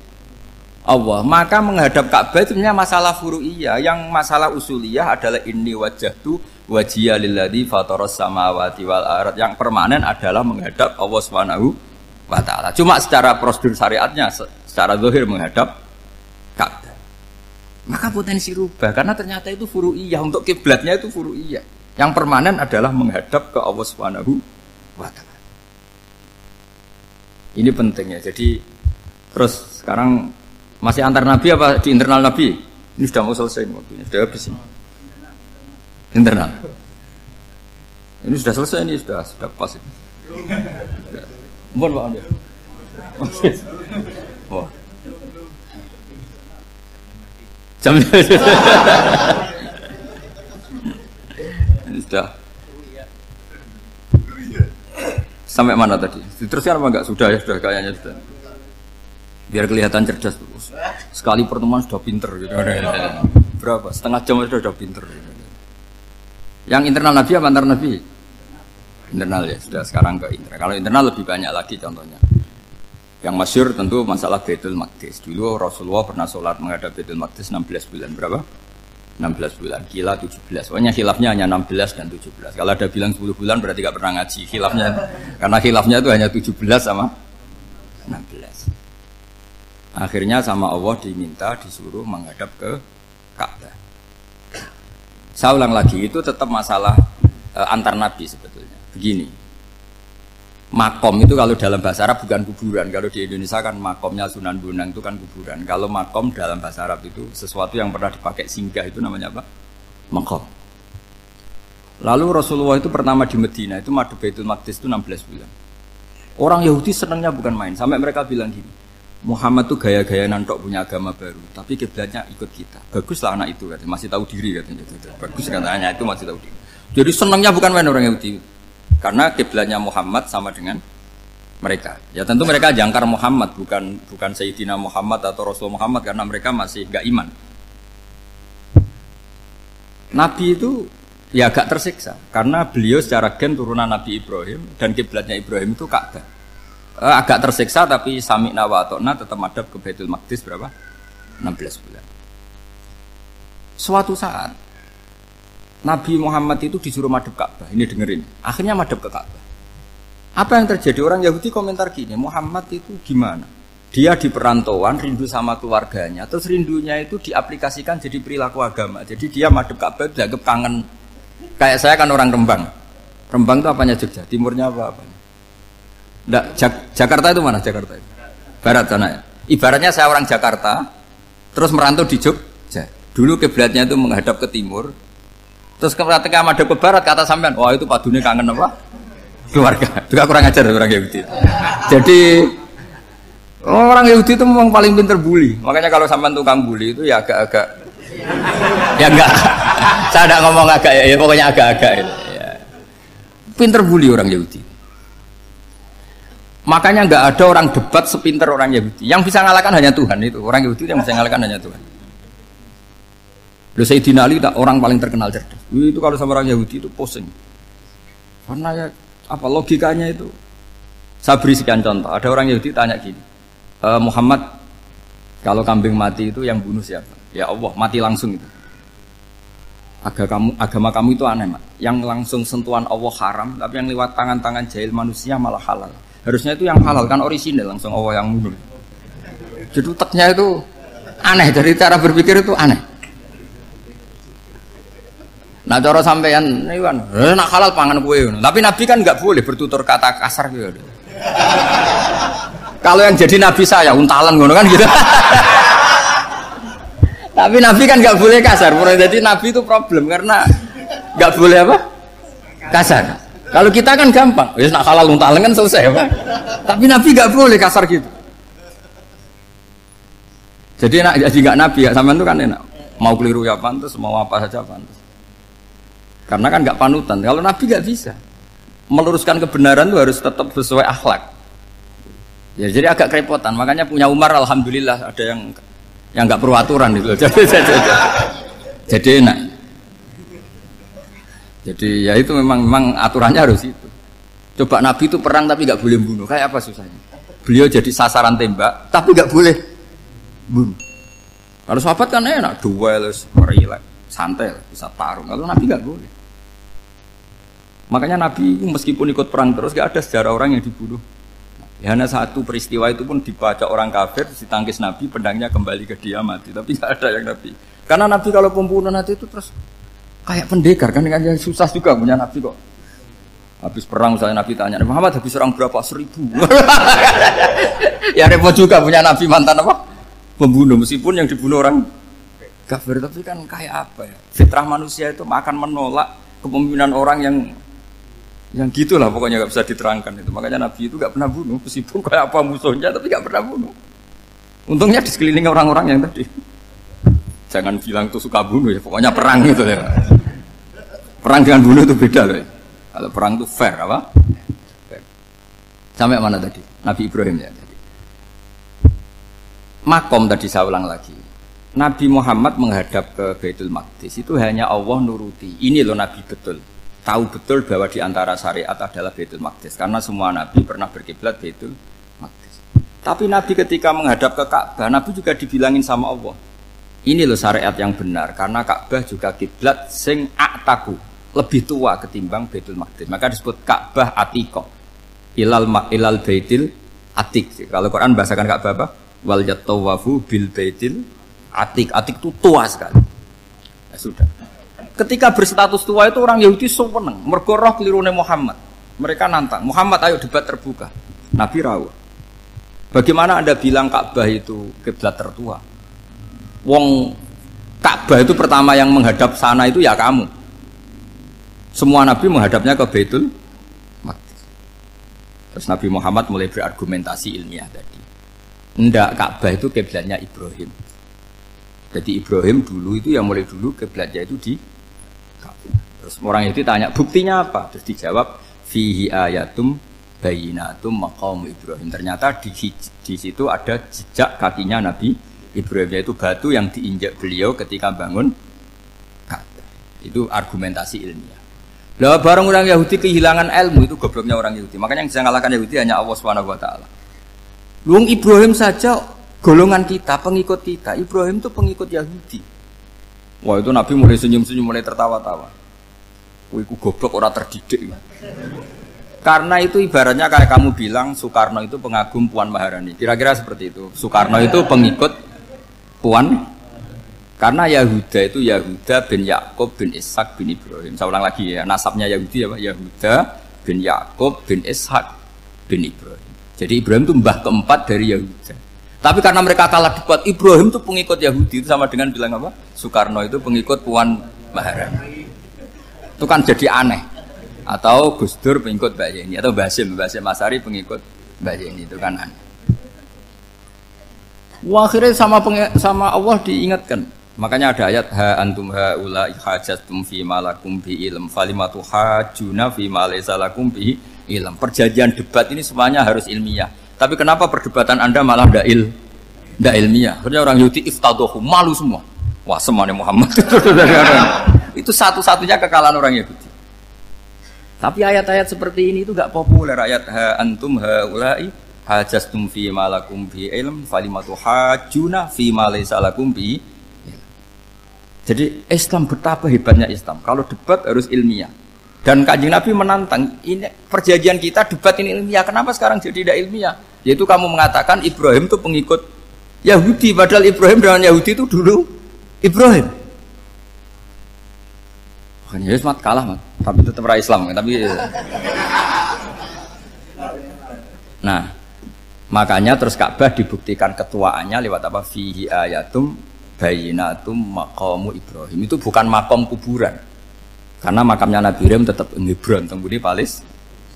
Allah. Maka menghadap Ka'bah itu sebenarnya masalah furu'iyah. Yang masalah usuliyah adalah ini wajah tu wajiyah lilladhi fatoros samawati wal arat. Yang permanen adalah menghadap Allah Subhanahu wa taala. Cuma secara prosedur syariatnya secara zahir menghadap Ka'bah. Maka potensi rubah karena ternyata itu furu'iyah untuk kiblatnya itu furu'iyah. Yang permanen adalah menghadap ke Allah Subhanahu wa taala. Ini pentingnya. Jadi terus sekarang masih antar nabi apa di internal nabi? Ini sudah mau selesai waktunya, sudah habis ini. Internal. Ini sudah selesai ini sudah sudah pas ini. Mohon Pak Amir. Wah. Jam Sudah. Sampai mana tadi? Diteruskan apa enggak? Sudah ya, sudah kayaknya sudah. Biar kelihatan cerdas terus. Sekali pertemuan sudah pinter gitu. Berapa? Setengah jam sudah sudah pinter. Gitu. Yang internal Nabi apa antar Nabi? Internal ya, sudah sekarang ke internal. Kalau internal lebih banyak lagi contohnya. Yang masyur tentu masalah Baitul Maqdis. Dulu Rasulullah pernah sholat menghadap Baitul Maqdis 16 bulan berapa? 16 bulan, kila 17. Pokoknya hilafnya hanya 16 dan 17. Kalau ada bilang 10 bulan berarti gak pernah ngaji hilafnya, karena hilafnya itu hanya 17 sama 16. Akhirnya sama Allah diminta disuruh menghadap ke Ka'bah. Saya ulang lagi itu tetap masalah eh, antar nabi sebetulnya. Begini, makom itu kalau dalam bahasa Arab bukan kuburan. Kalau di Indonesia kan makomnya Sunan Bonang itu kan kuburan. Kalau makom dalam bahasa Arab itu sesuatu yang pernah dipakai singgah itu namanya apa? Makom. Lalu Rasulullah itu pertama di Medina itu madu Baitul Maqdis itu 16 bulan. Orang Yahudi senangnya bukan main. Sampai mereka bilang gini, Muhammad tuh gaya-gaya nantok punya agama baru, tapi kiblatnya ikut kita. Baguslah anak itu katanya, masih tahu diri katanya. Bagus katanya itu masih tahu diri. Jadi senangnya bukan main orang Yahudi. Karena kiblatnya Muhammad sama dengan mereka. Ya tentu mereka jangkar Muhammad bukan bukan Sayyidina Muhammad atau Rasul Muhammad karena mereka masih gak iman. Nabi itu ya agak tersiksa karena beliau secara gen turunan Nabi Ibrahim dan kiblatnya Ibrahim itu Ka'bah. Eh, agak tersiksa tapi sami atau na tetap madhab ke Baitul Maqdis berapa? 16 bulan. Suatu saat Nabi Muhammad itu disuruh madep Ka'bah. Ini dengerin. Akhirnya madep ke Ka'bah. Apa yang terjadi? Orang Yahudi komentar gini, Muhammad itu gimana? Dia di perantauan, rindu sama keluarganya. Terus rindunya itu diaplikasikan jadi perilaku agama. Jadi dia madep Ka'bah dianggap kangen. Kayak saya kan orang Rembang. Rembang itu apanya Jogja? Timurnya apa? -apa? Nggak, Jak Jakarta itu mana Jakarta itu? Barat sana ya. Ibaratnya saya orang Jakarta, terus merantau di Jogja. Dulu kiblatnya itu menghadap ke timur, Terus ketika ada ke barat kata sampean, wah itu padunya kangen apa? Keluarga. juga kurang ajar ya orang Yahudi. Jadi orang Yahudi itu memang paling pinter bully. Makanya kalau sampean tukang bully itu ya agak-agak ya enggak. Saya enggak ngomong agak ya, ya pokoknya agak-agak Ya. Pinter bully orang Yahudi. Makanya nggak ada orang debat sepinter orang Yahudi. Yang bisa ngalahkan hanya Tuhan itu. Orang Yahudi yang bisa ngalahkan hanya Tuhan. Lalu Sayyidina Ali orang paling terkenal cerdas. Itu kalau sama orang Yahudi itu pusing. Karena ya apa logikanya itu? Saya beri sekian contoh. Ada orang Yahudi tanya gini, e, Muhammad kalau kambing mati itu yang bunuh siapa? Ya Allah mati langsung itu. Agama kamu, agama kamu itu aneh, Mak. Yang langsung sentuhan Allah haram, tapi yang lewat tangan-tangan jahil manusia malah halal. Harusnya itu yang halal kan orisinil langsung Allah yang bunuh. Jadi teknya itu aneh dari cara berpikir itu aneh. Nah cara sampean niku kan eh, nak halal pangan kue. Tapi Nabi kan nggak boleh bertutur kata kasar gitu. Kalau yang jadi Nabi saya untalan ngono kan gitu. Tapi Nabi kan nggak boleh kasar. Jadi Nabi itu problem karena nggak boleh apa? Kasar. Kalau kita kan gampang. Wis nak halal untalan kan selesai apa? Tapi Nabi nggak boleh kasar gitu. Jadi enak jadi nggak Nabi ya sampean itu kan enak. Mau keliru ya pantas, mau apa saja pantas. Karena kan nggak panutan. Kalau Nabi nggak bisa meluruskan kebenaran itu harus tetap sesuai akhlak. Ya jadi agak kerepotan. Makanya punya Umar alhamdulillah ada yang yang nggak perlu aturan gitu. Jadi, jadi, jadi enak. Jadi ya itu memang memang aturannya harus itu. Coba Nabi itu perang tapi nggak boleh bunuh. Kayak apa susahnya? Beliau jadi sasaran tembak tapi nggak boleh bunuh. Kalau sahabat kan enak duel, merilek santai, bisa tarung. Kalau Nabi nggak boleh. Makanya Nabi meskipun ikut perang terus gak ada sejarah orang yang dibunuh. Ya, hanya satu peristiwa itu pun dibaca orang kafir, ditangkis Nabi, pedangnya kembali ke dia mati. Tapi gak ada yang Nabi. Karena Nabi kalau pembunuhan nanti itu terus kayak pendekar kan, kan susah juga punya Nabi kok. Habis perang misalnya Nabi tanya, Muhammad habis orang berapa? Seribu. ya repot juga punya Nabi mantan apa? Pembunuh, meskipun yang dibunuh orang kafir. Tapi kan kayak apa ya? Fitrah manusia itu akan menolak kepemimpinan orang yang yang gitulah pokoknya nggak bisa diterangkan itu makanya Nabi itu nggak pernah bunuh meskipun kayak apa musuhnya tapi nggak pernah bunuh untungnya di sekeliling orang-orang yang tadi jangan bilang tuh suka bunuh ya pokoknya perang itu ya perang dengan bunuh itu beda loh ya. kalau perang itu fair apa fair. sampai mana tadi Nabi Ibrahim ya tadi makom tadi saya ulang lagi Nabi Muhammad menghadap ke Baitul Maqdis itu hanya Allah nuruti ini loh Nabi betul tahu betul bahwa di antara syariat adalah Baitul Maqdis karena semua nabi pernah berkiblat Baitul Maqdis. Tapi nabi ketika menghadap ke Ka'bah, nabi juga dibilangin sama Allah. Ini loh syariat yang benar karena Ka'bah juga kiblat sing aktaku lebih tua ketimbang Baitul Maqdis. Maka disebut Ka'bah Atikoh ilal ma ilal Baitil Atik. Kalau Quran bahasakan Ka'bah apa? Wal yatawafu bil Baitil Atik. Atik itu tua sekali. Ya, sudah ketika berstatus tua itu orang Yahudi sempurna mergoroh keliru kelirune Muhammad. Mereka nantang, Muhammad ayo debat terbuka. Nabi Rawa Bagaimana Anda bilang Ka'bah itu kiblat tertua? Wong Ka'bah itu pertama yang menghadap sana itu ya kamu. Semua nabi menghadapnya ke Baitul Maqdis. Terus Nabi Muhammad mulai berargumentasi ilmiah tadi. Ndak Ka'bah itu kiblatnya Ibrahim. Jadi Ibrahim dulu itu yang mulai dulu kiblatnya itu di Terus orang itu tanya buktinya apa? Terus dijawab fihi ayatum bayinatum maqam Ibrahim. Ternyata di, di situ ada jejak kakinya Nabi Ibrahim yaitu batu yang diinjak beliau ketika bangun Itu argumentasi ilmiah. Lah barang orang Yahudi kehilangan ilmu itu gobloknya orang Yahudi. Makanya yang bisa ngalahkan Yahudi hanya Allah Subhanahu wa taala. Luang Ibrahim saja golongan kita, pengikut kita. Ibrahim itu pengikut Yahudi. Wah itu Nabi mulai senyum-senyum, mulai tertawa-tawa. Kowe goblok ora terdidik. Karena itu ibaratnya kayak kamu bilang Soekarno itu pengagum Puan Maharani. Kira-kira seperti itu. Soekarno itu pengikut Puan karena Yahuda itu Yahuda bin Yakub bin Ishak bin Ibrahim. Saya ulang lagi ya, nasabnya Yahudi ya Pak. Yahuda bin Yakub bin Ishak bin Ibrahim. Jadi Ibrahim itu mbah keempat dari Yahuda. Tapi karena mereka kalah debat, Ibrahim itu pengikut Yahudi itu sama dengan bilang apa? Soekarno itu pengikut Puan Maharani itu kan jadi aneh atau Gus Dur pengikut Mbak Yeni atau Basim Basim Masari pengikut Mbak Yeni itu kan aneh Wah, akhirnya sama sama Allah diingatkan makanya ada ayat ha antum ha ula hajatum fi malakum bi ilm falimatu hajuna fi malaisalakum bi ilm perjanjian debat ini semuanya harus ilmiah tapi kenapa perdebatan anda malah tidak ilmiah akhirnya orang Yahudi iftadohu malu semua Wah semuanya Muhammad itu satu-satunya kekalahan orang Yahudi. Tapi ayat-ayat seperti ini itu gak populer ayat ha antum haulai hajastum fi malakum bi ilm falimatu hajuna fi malaisalakum bi jadi Islam betapa hebatnya Islam. Kalau debat harus ilmiah. Dan kanjeng Nabi menantang ini perjanjian kita debat ini ilmiah. Kenapa sekarang jadi tidak ilmiah? Yaitu kamu mengatakan Ibrahim itu pengikut Yahudi. Padahal Ibrahim dengan Yahudi itu dulu Ibrahim. Bukan Yesus mat kalah mat, tapi tetap orang Islam, ya. tapi. Eh. Nah, makanya terus Ka'bah dibuktikan ketuaannya lewat apa? Fihi ayatum bayinatum makomu Ibrahim. Itu bukan makam kuburan. Karena makamnya Nabi Ibrahim tetap Hebron, di Palis,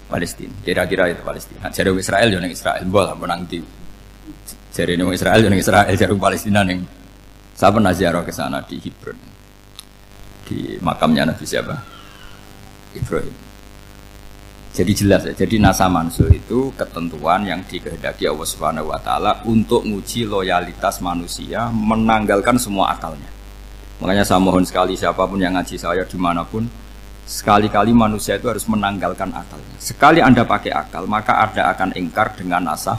Palestina. Kira-kira itu Palestina. Nah, jadi Israel, yang Israel, bola menang di. Jadi Israel, yang Israel, jadi Palestina yang saya pernah ziarah ke sana di Hebron. Di makamnya Nabi siapa? Ibrahim. Jadi jelas ya, jadi nasa mansuh itu ketentuan yang dikehendaki Allah Subhanahu wa taala untuk nguji loyalitas manusia menanggalkan semua akalnya. Makanya saya mohon sekali siapapun yang ngaji saya dimanapun sekali-kali manusia itu harus menanggalkan akalnya. Sekali Anda pakai akal, maka Anda akan ingkar dengan nasa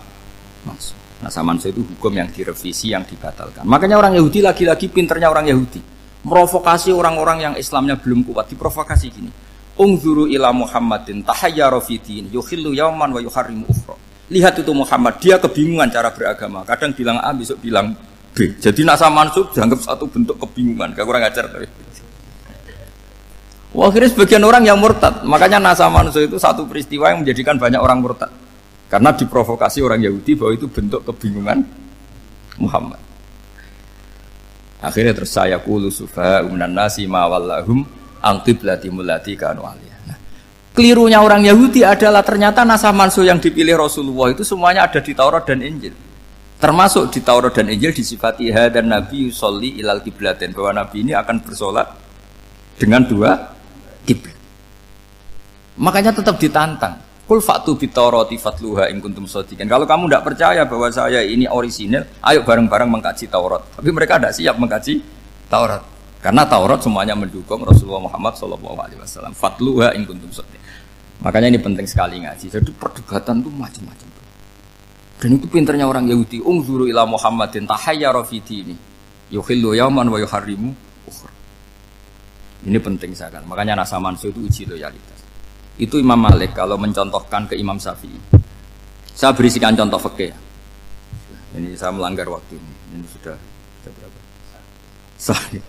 mansuh. Nah samanso itu hukum yang direvisi, yang dibatalkan. Makanya orang Yahudi lagi-lagi pinternya orang Yahudi. Merovokasi orang-orang yang Islamnya belum kuat, diprovokasi gini. Ungzuru ila Muhammadin tahayyaru fitin yukhillu yauman wa yuharrimu ufra. Lihat itu Muhammad, dia kebingungan cara beragama. Kadang bilang A, besok bilang B. Jadi nak samansub dianggap satu bentuk kebingungan, gak kurang ajar tapi. Wah, akhirnya sebagian orang yang murtad. Makanya nasa manusia itu satu peristiwa yang menjadikan banyak orang murtad. Karena diprovokasi orang Yahudi bahwa itu bentuk kebingungan Muhammad. Akhirnya terus saya kulu sufa umnan nasi mawallahum angkiblati mulati kanu aliyah. Nah, kelirunya orang Yahudi adalah ternyata nasah mansu yang dipilih Rasulullah itu semuanya ada di Taurat dan Injil. Termasuk di Taurat dan Injil disifati dan Nabi Yusolli ilal kiblatin bahwa Nabi ini akan bersolat dengan dua kiblat. Makanya tetap ditantang. Kul fatu bitoroti fatluha ing kuntum sodikan. Kalau kamu tidak percaya bahwa saya ini orisinil, ayo bareng-bareng mengkaji Taurat. Tapi mereka tidak siap mengkaji Taurat. Karena Taurat semuanya mendukung Rasulullah Muhammad SAW. Fatluha ing kuntum sodikan. Makanya ini penting sekali ngaji. Jadi perdebatan itu macam-macam. Dan itu pinternya orang Yahudi. Ungzuru ila Muhammadin tahayya rafidi ini. Yuhillu yaman wa yuharrimu Ini penting sekali. Makanya Nasa Mansur itu uji loyalitas. Itu Imam Malik kalau mencontohkan ke Imam Syafi'i. Saya berisikan contoh fakih Ini saya melanggar waktu ini. Ini sudah, sudah berapa? Saya,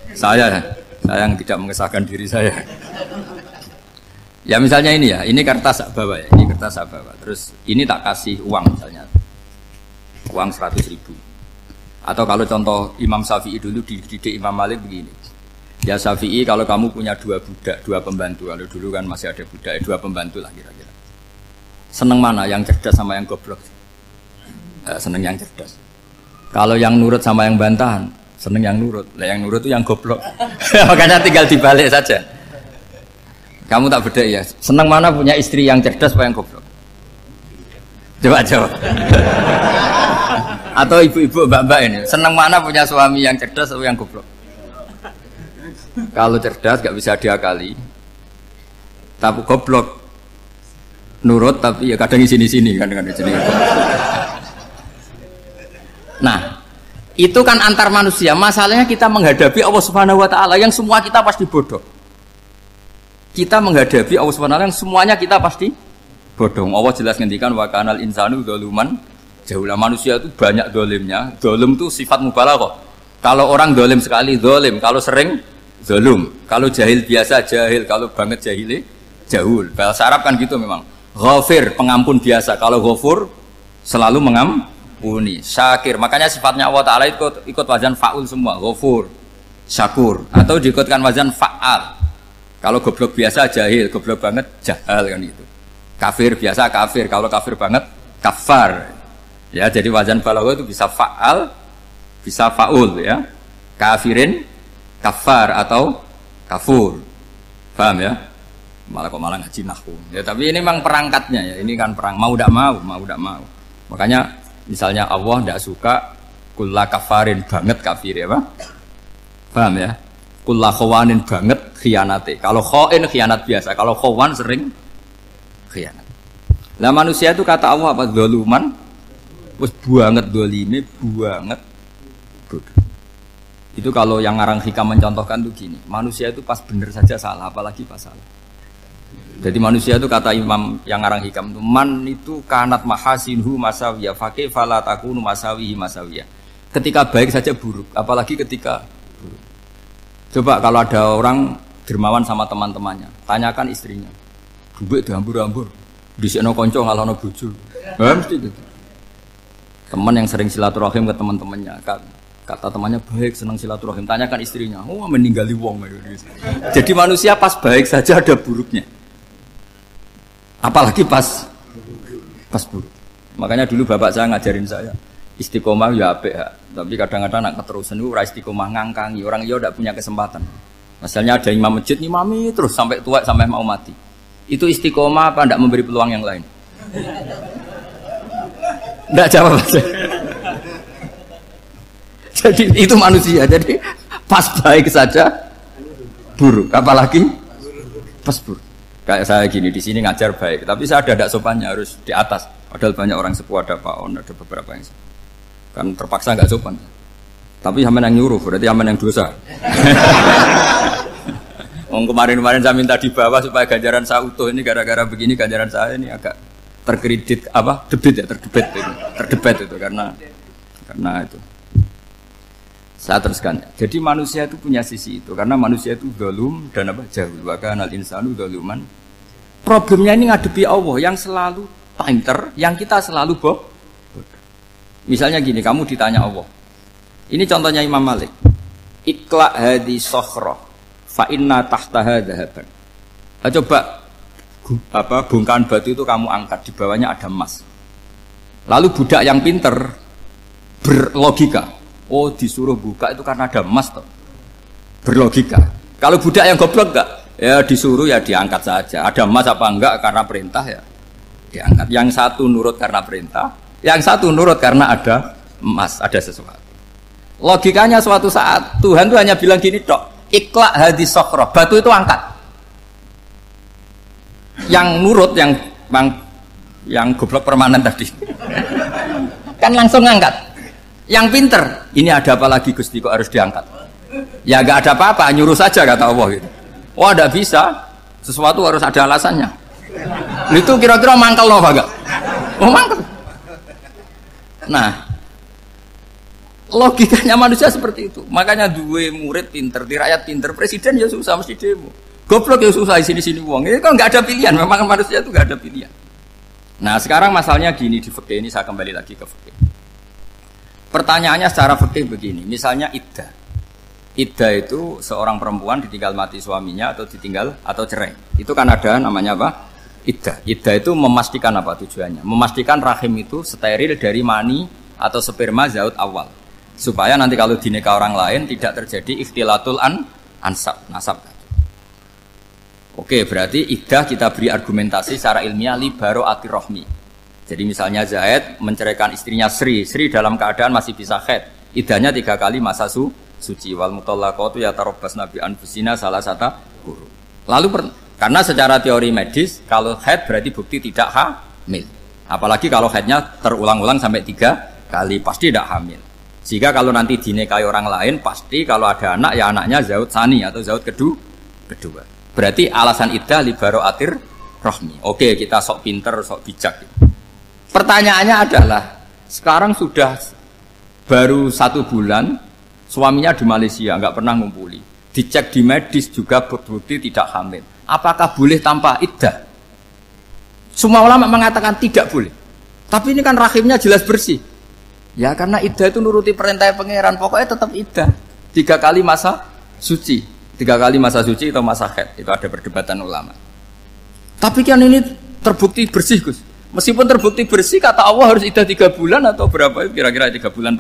saya, saya yang tidak mengesahkan diri saya. Ya misalnya ini ya, ini kertas bawa ya, ini kertas bawa. Terus ini tak kasih uang misalnya, uang seratus ribu. Atau kalau contoh Imam Syafi'i dulu dididik Imam Malik begini, Ya Safi'i kalau kamu punya dua budak, dua pembantu. Kalau dulu kan masih ada budak, ya dua pembantu lah kira-kira. Seneng mana? Yang cerdas sama yang goblok? Eh, seneng yang cerdas. Kalau yang nurut sama yang bantahan, seneng yang nurut. Lah yang nurut itu yang goblok. Makanya tinggal dibalik saja. Kamu tak beda ya. Seneng mana punya istri yang cerdas apa yang goblok? Coba jawab. Atau ibu-ibu mbak-mbak ini, seneng mana punya suami yang cerdas atau yang goblok? Kalau cerdas gak bisa diakali. Tapi goblok nurut tapi ya kadang kan, kan, di sini-sini kan dengan sini. Nah, itu kan antar manusia. Masalahnya kita menghadapi Allah Subhanahu wa taala yang semua kita pasti bodoh. Kita menghadapi Allah Subhanahu wa taala yang semuanya kita pasti bodoh. Allah jelas ngendikan wa kanal insanu doluman Jauhlah manusia itu banyak dolimnya. Dolim itu sifat mubalaghah. Kalau orang dolim sekali dolim, kalau sering zolum. Kalau jahil biasa jahil, kalau banget jahili eh, jahul. Bahasa Arab kan gitu memang. Ghafir, pengampun biasa. Kalau ghafur selalu mengampuni. Syakir, makanya sifatnya Allah Ta'ala ikut, ikut wazan fa'ul semua. Ghafur, syakur. Atau diikutkan wazan fa'al. Kalau goblok biasa jahil, goblok banget jahal kan gitu. Kafir biasa kafir, kalau kafir banget kafar. Ya, jadi wazan balagha itu bisa fa'al, bisa fa'ul ya. Kafirin kafar atau kafur. Paham ya? Malah kok malah ngaji nahu Ya tapi ini memang perangkatnya ya. Ini kan perang mau tidak mau, mau tidak mau. Makanya misalnya Allah tidak suka kulla kafarin banget kafir ya, Pak. Paham ya? Kulla khawanin banget khianate. Kalau khain khianat biasa, kalau khawan sering khianat. Lah manusia itu kata Allah apa? Zaluman terus banget dolime, banget bodoh. Itu kalau yang ngarang hikam mencontohkan tuh gini, manusia itu pas bener saja salah, apalagi pas salah. Jadi manusia itu kata imam yang ngarang hikam itu man itu kanat mahasinhu masawiyah fakih falatakunu masawihi masawiyah Ketika baik saja buruk, apalagi ketika buruk. Coba kalau ada orang dermawan sama teman-temannya, tanyakan istrinya. bubek dihambur-hambur, di sini konco ngalah bojo. mesti gitu. Teman yang sering silaturahim ke teman-temannya kan Kata temannya baik, senang silaturahim. Tanyakan istrinya, oh meninggali wong. Gitu. Jadi manusia pas baik saja ada buruknya. Apalagi pas pas buruk. Makanya dulu bapak saya ngajarin saya istiqomah ya apa ya. Tapi kadang-kadang anak keterusan itu oh, istiqomah ngangkangi orang ya tidak punya kesempatan. Misalnya ada imam masjid imami terus sampai tua sampai mau mati. Itu istiqomah apa tidak memberi peluang yang lain? Tidak jawab saja jadi itu manusia jadi pas baik saja buruk apalagi pas buruk kayak saya gini di sini ngajar baik tapi saya ada tidak sopannya harus di atas padahal banyak orang sepuh ada Pak On ada beberapa yang sepuh. kan terpaksa nggak sopan tapi aman yang nyuruh berarti aman yang dosa Wong kemarin-kemarin saya minta di bawah supaya ganjaran saya utuh ini gara-gara begini ganjaran saya ini agak terkredit apa debit ya terdebet itu terdebet itu karena karena itu saya teruskan. Jadi manusia itu punya sisi itu karena manusia itu dolum dan apa jahil. Bahkan al insanu doluman. Problemnya ini ngadepi Allah yang selalu pinter, yang kita selalu boh. Misalnya gini, kamu ditanya Allah. Ini contohnya Imam Malik. Ikla hadi sohro, fa inna tahtaha dahaban. Nah, coba apa bongkahan batu itu kamu angkat di bawahnya ada emas. Lalu budak yang pinter berlogika, Oh disuruh buka itu karena ada emas toh. Berlogika. Kalau budak yang goblok enggak? Ya disuruh ya diangkat saja. Ada emas apa enggak karena perintah ya diangkat. Yang satu nurut karena perintah, yang satu nurut karena ada emas, ada sesuatu. Logikanya suatu saat Tuhan tuh hanya bilang gini dok, ikhlas hadis sokro, batu itu angkat. Yang nurut, yang bang, yang goblok permanen tadi, kan langsung ngangkat yang pinter. Ini ada apa lagi Gusti kok harus diangkat? Ya gak ada apa-apa, nyuruh saja kata Allah gitu. Wah, oh, ada bisa. Sesuatu harus ada alasannya. Itu kira-kira mangkel loh, Pak. Oh, mangkel. Nah, logikanya manusia seperti itu. Makanya dua murid pinter, di rakyat pinter, presiden ya susah mesti demo. Goblok ya susah di sini-sini uang. Ini ya, kan nggak ada pilihan. Memang manusia itu nggak ada pilihan. Nah sekarang masalahnya gini di fakir ini saya kembali lagi ke fakir. Pertanyaannya secara fikih begini, misalnya idda. Idda itu seorang perempuan ditinggal mati suaminya atau ditinggal atau cerai. Itu kan ada namanya apa? Idda. Idda itu memastikan apa tujuannya? Memastikan rahim itu steril dari mani atau sperma zaut awal. Supaya nanti kalau dinikah orang lain tidak terjadi ikhtilatul an ansab, nasab. Oke, berarti idah kita beri argumentasi secara ilmiah li baro ati rohmi jadi misalnya Zaid menceraikan istrinya Sri, Sri dalam keadaan masih bisa khed, idahnya tiga kali masa su, suci wal mutallaqatu ya tarabbas nabi anfusina salah satu guru. Lalu karena secara teori medis kalau head berarti bukti tidak hamil. Apalagi kalau headnya terulang-ulang sampai tiga kali pasti tidak hamil. Jika kalau nanti dinikahi orang lain pasti kalau ada anak ya anaknya zaud sani atau zaud kedu kedua. Berarti alasan idah libaro atir rohmi. Oke kita sok pinter sok bijak. Gitu. Pertanyaannya adalah sekarang sudah baru satu bulan suaminya di Malaysia nggak pernah ngumpuli. Dicek di medis juga berbukti tidak hamil. Apakah boleh tanpa iddah? Semua ulama mengatakan tidak boleh. Tapi ini kan rahimnya jelas bersih. Ya karena iddah itu nuruti perintah pangeran. Pokoknya tetap iddah. Tiga kali masa suci. Tiga kali masa suci atau masa head. Itu ada perdebatan ulama. Tapi kan ini terbukti bersih Gus. Meskipun terbukti bersih, kata Allah harus idah tiga bulan atau berapa? Kira-kira tiga bulan.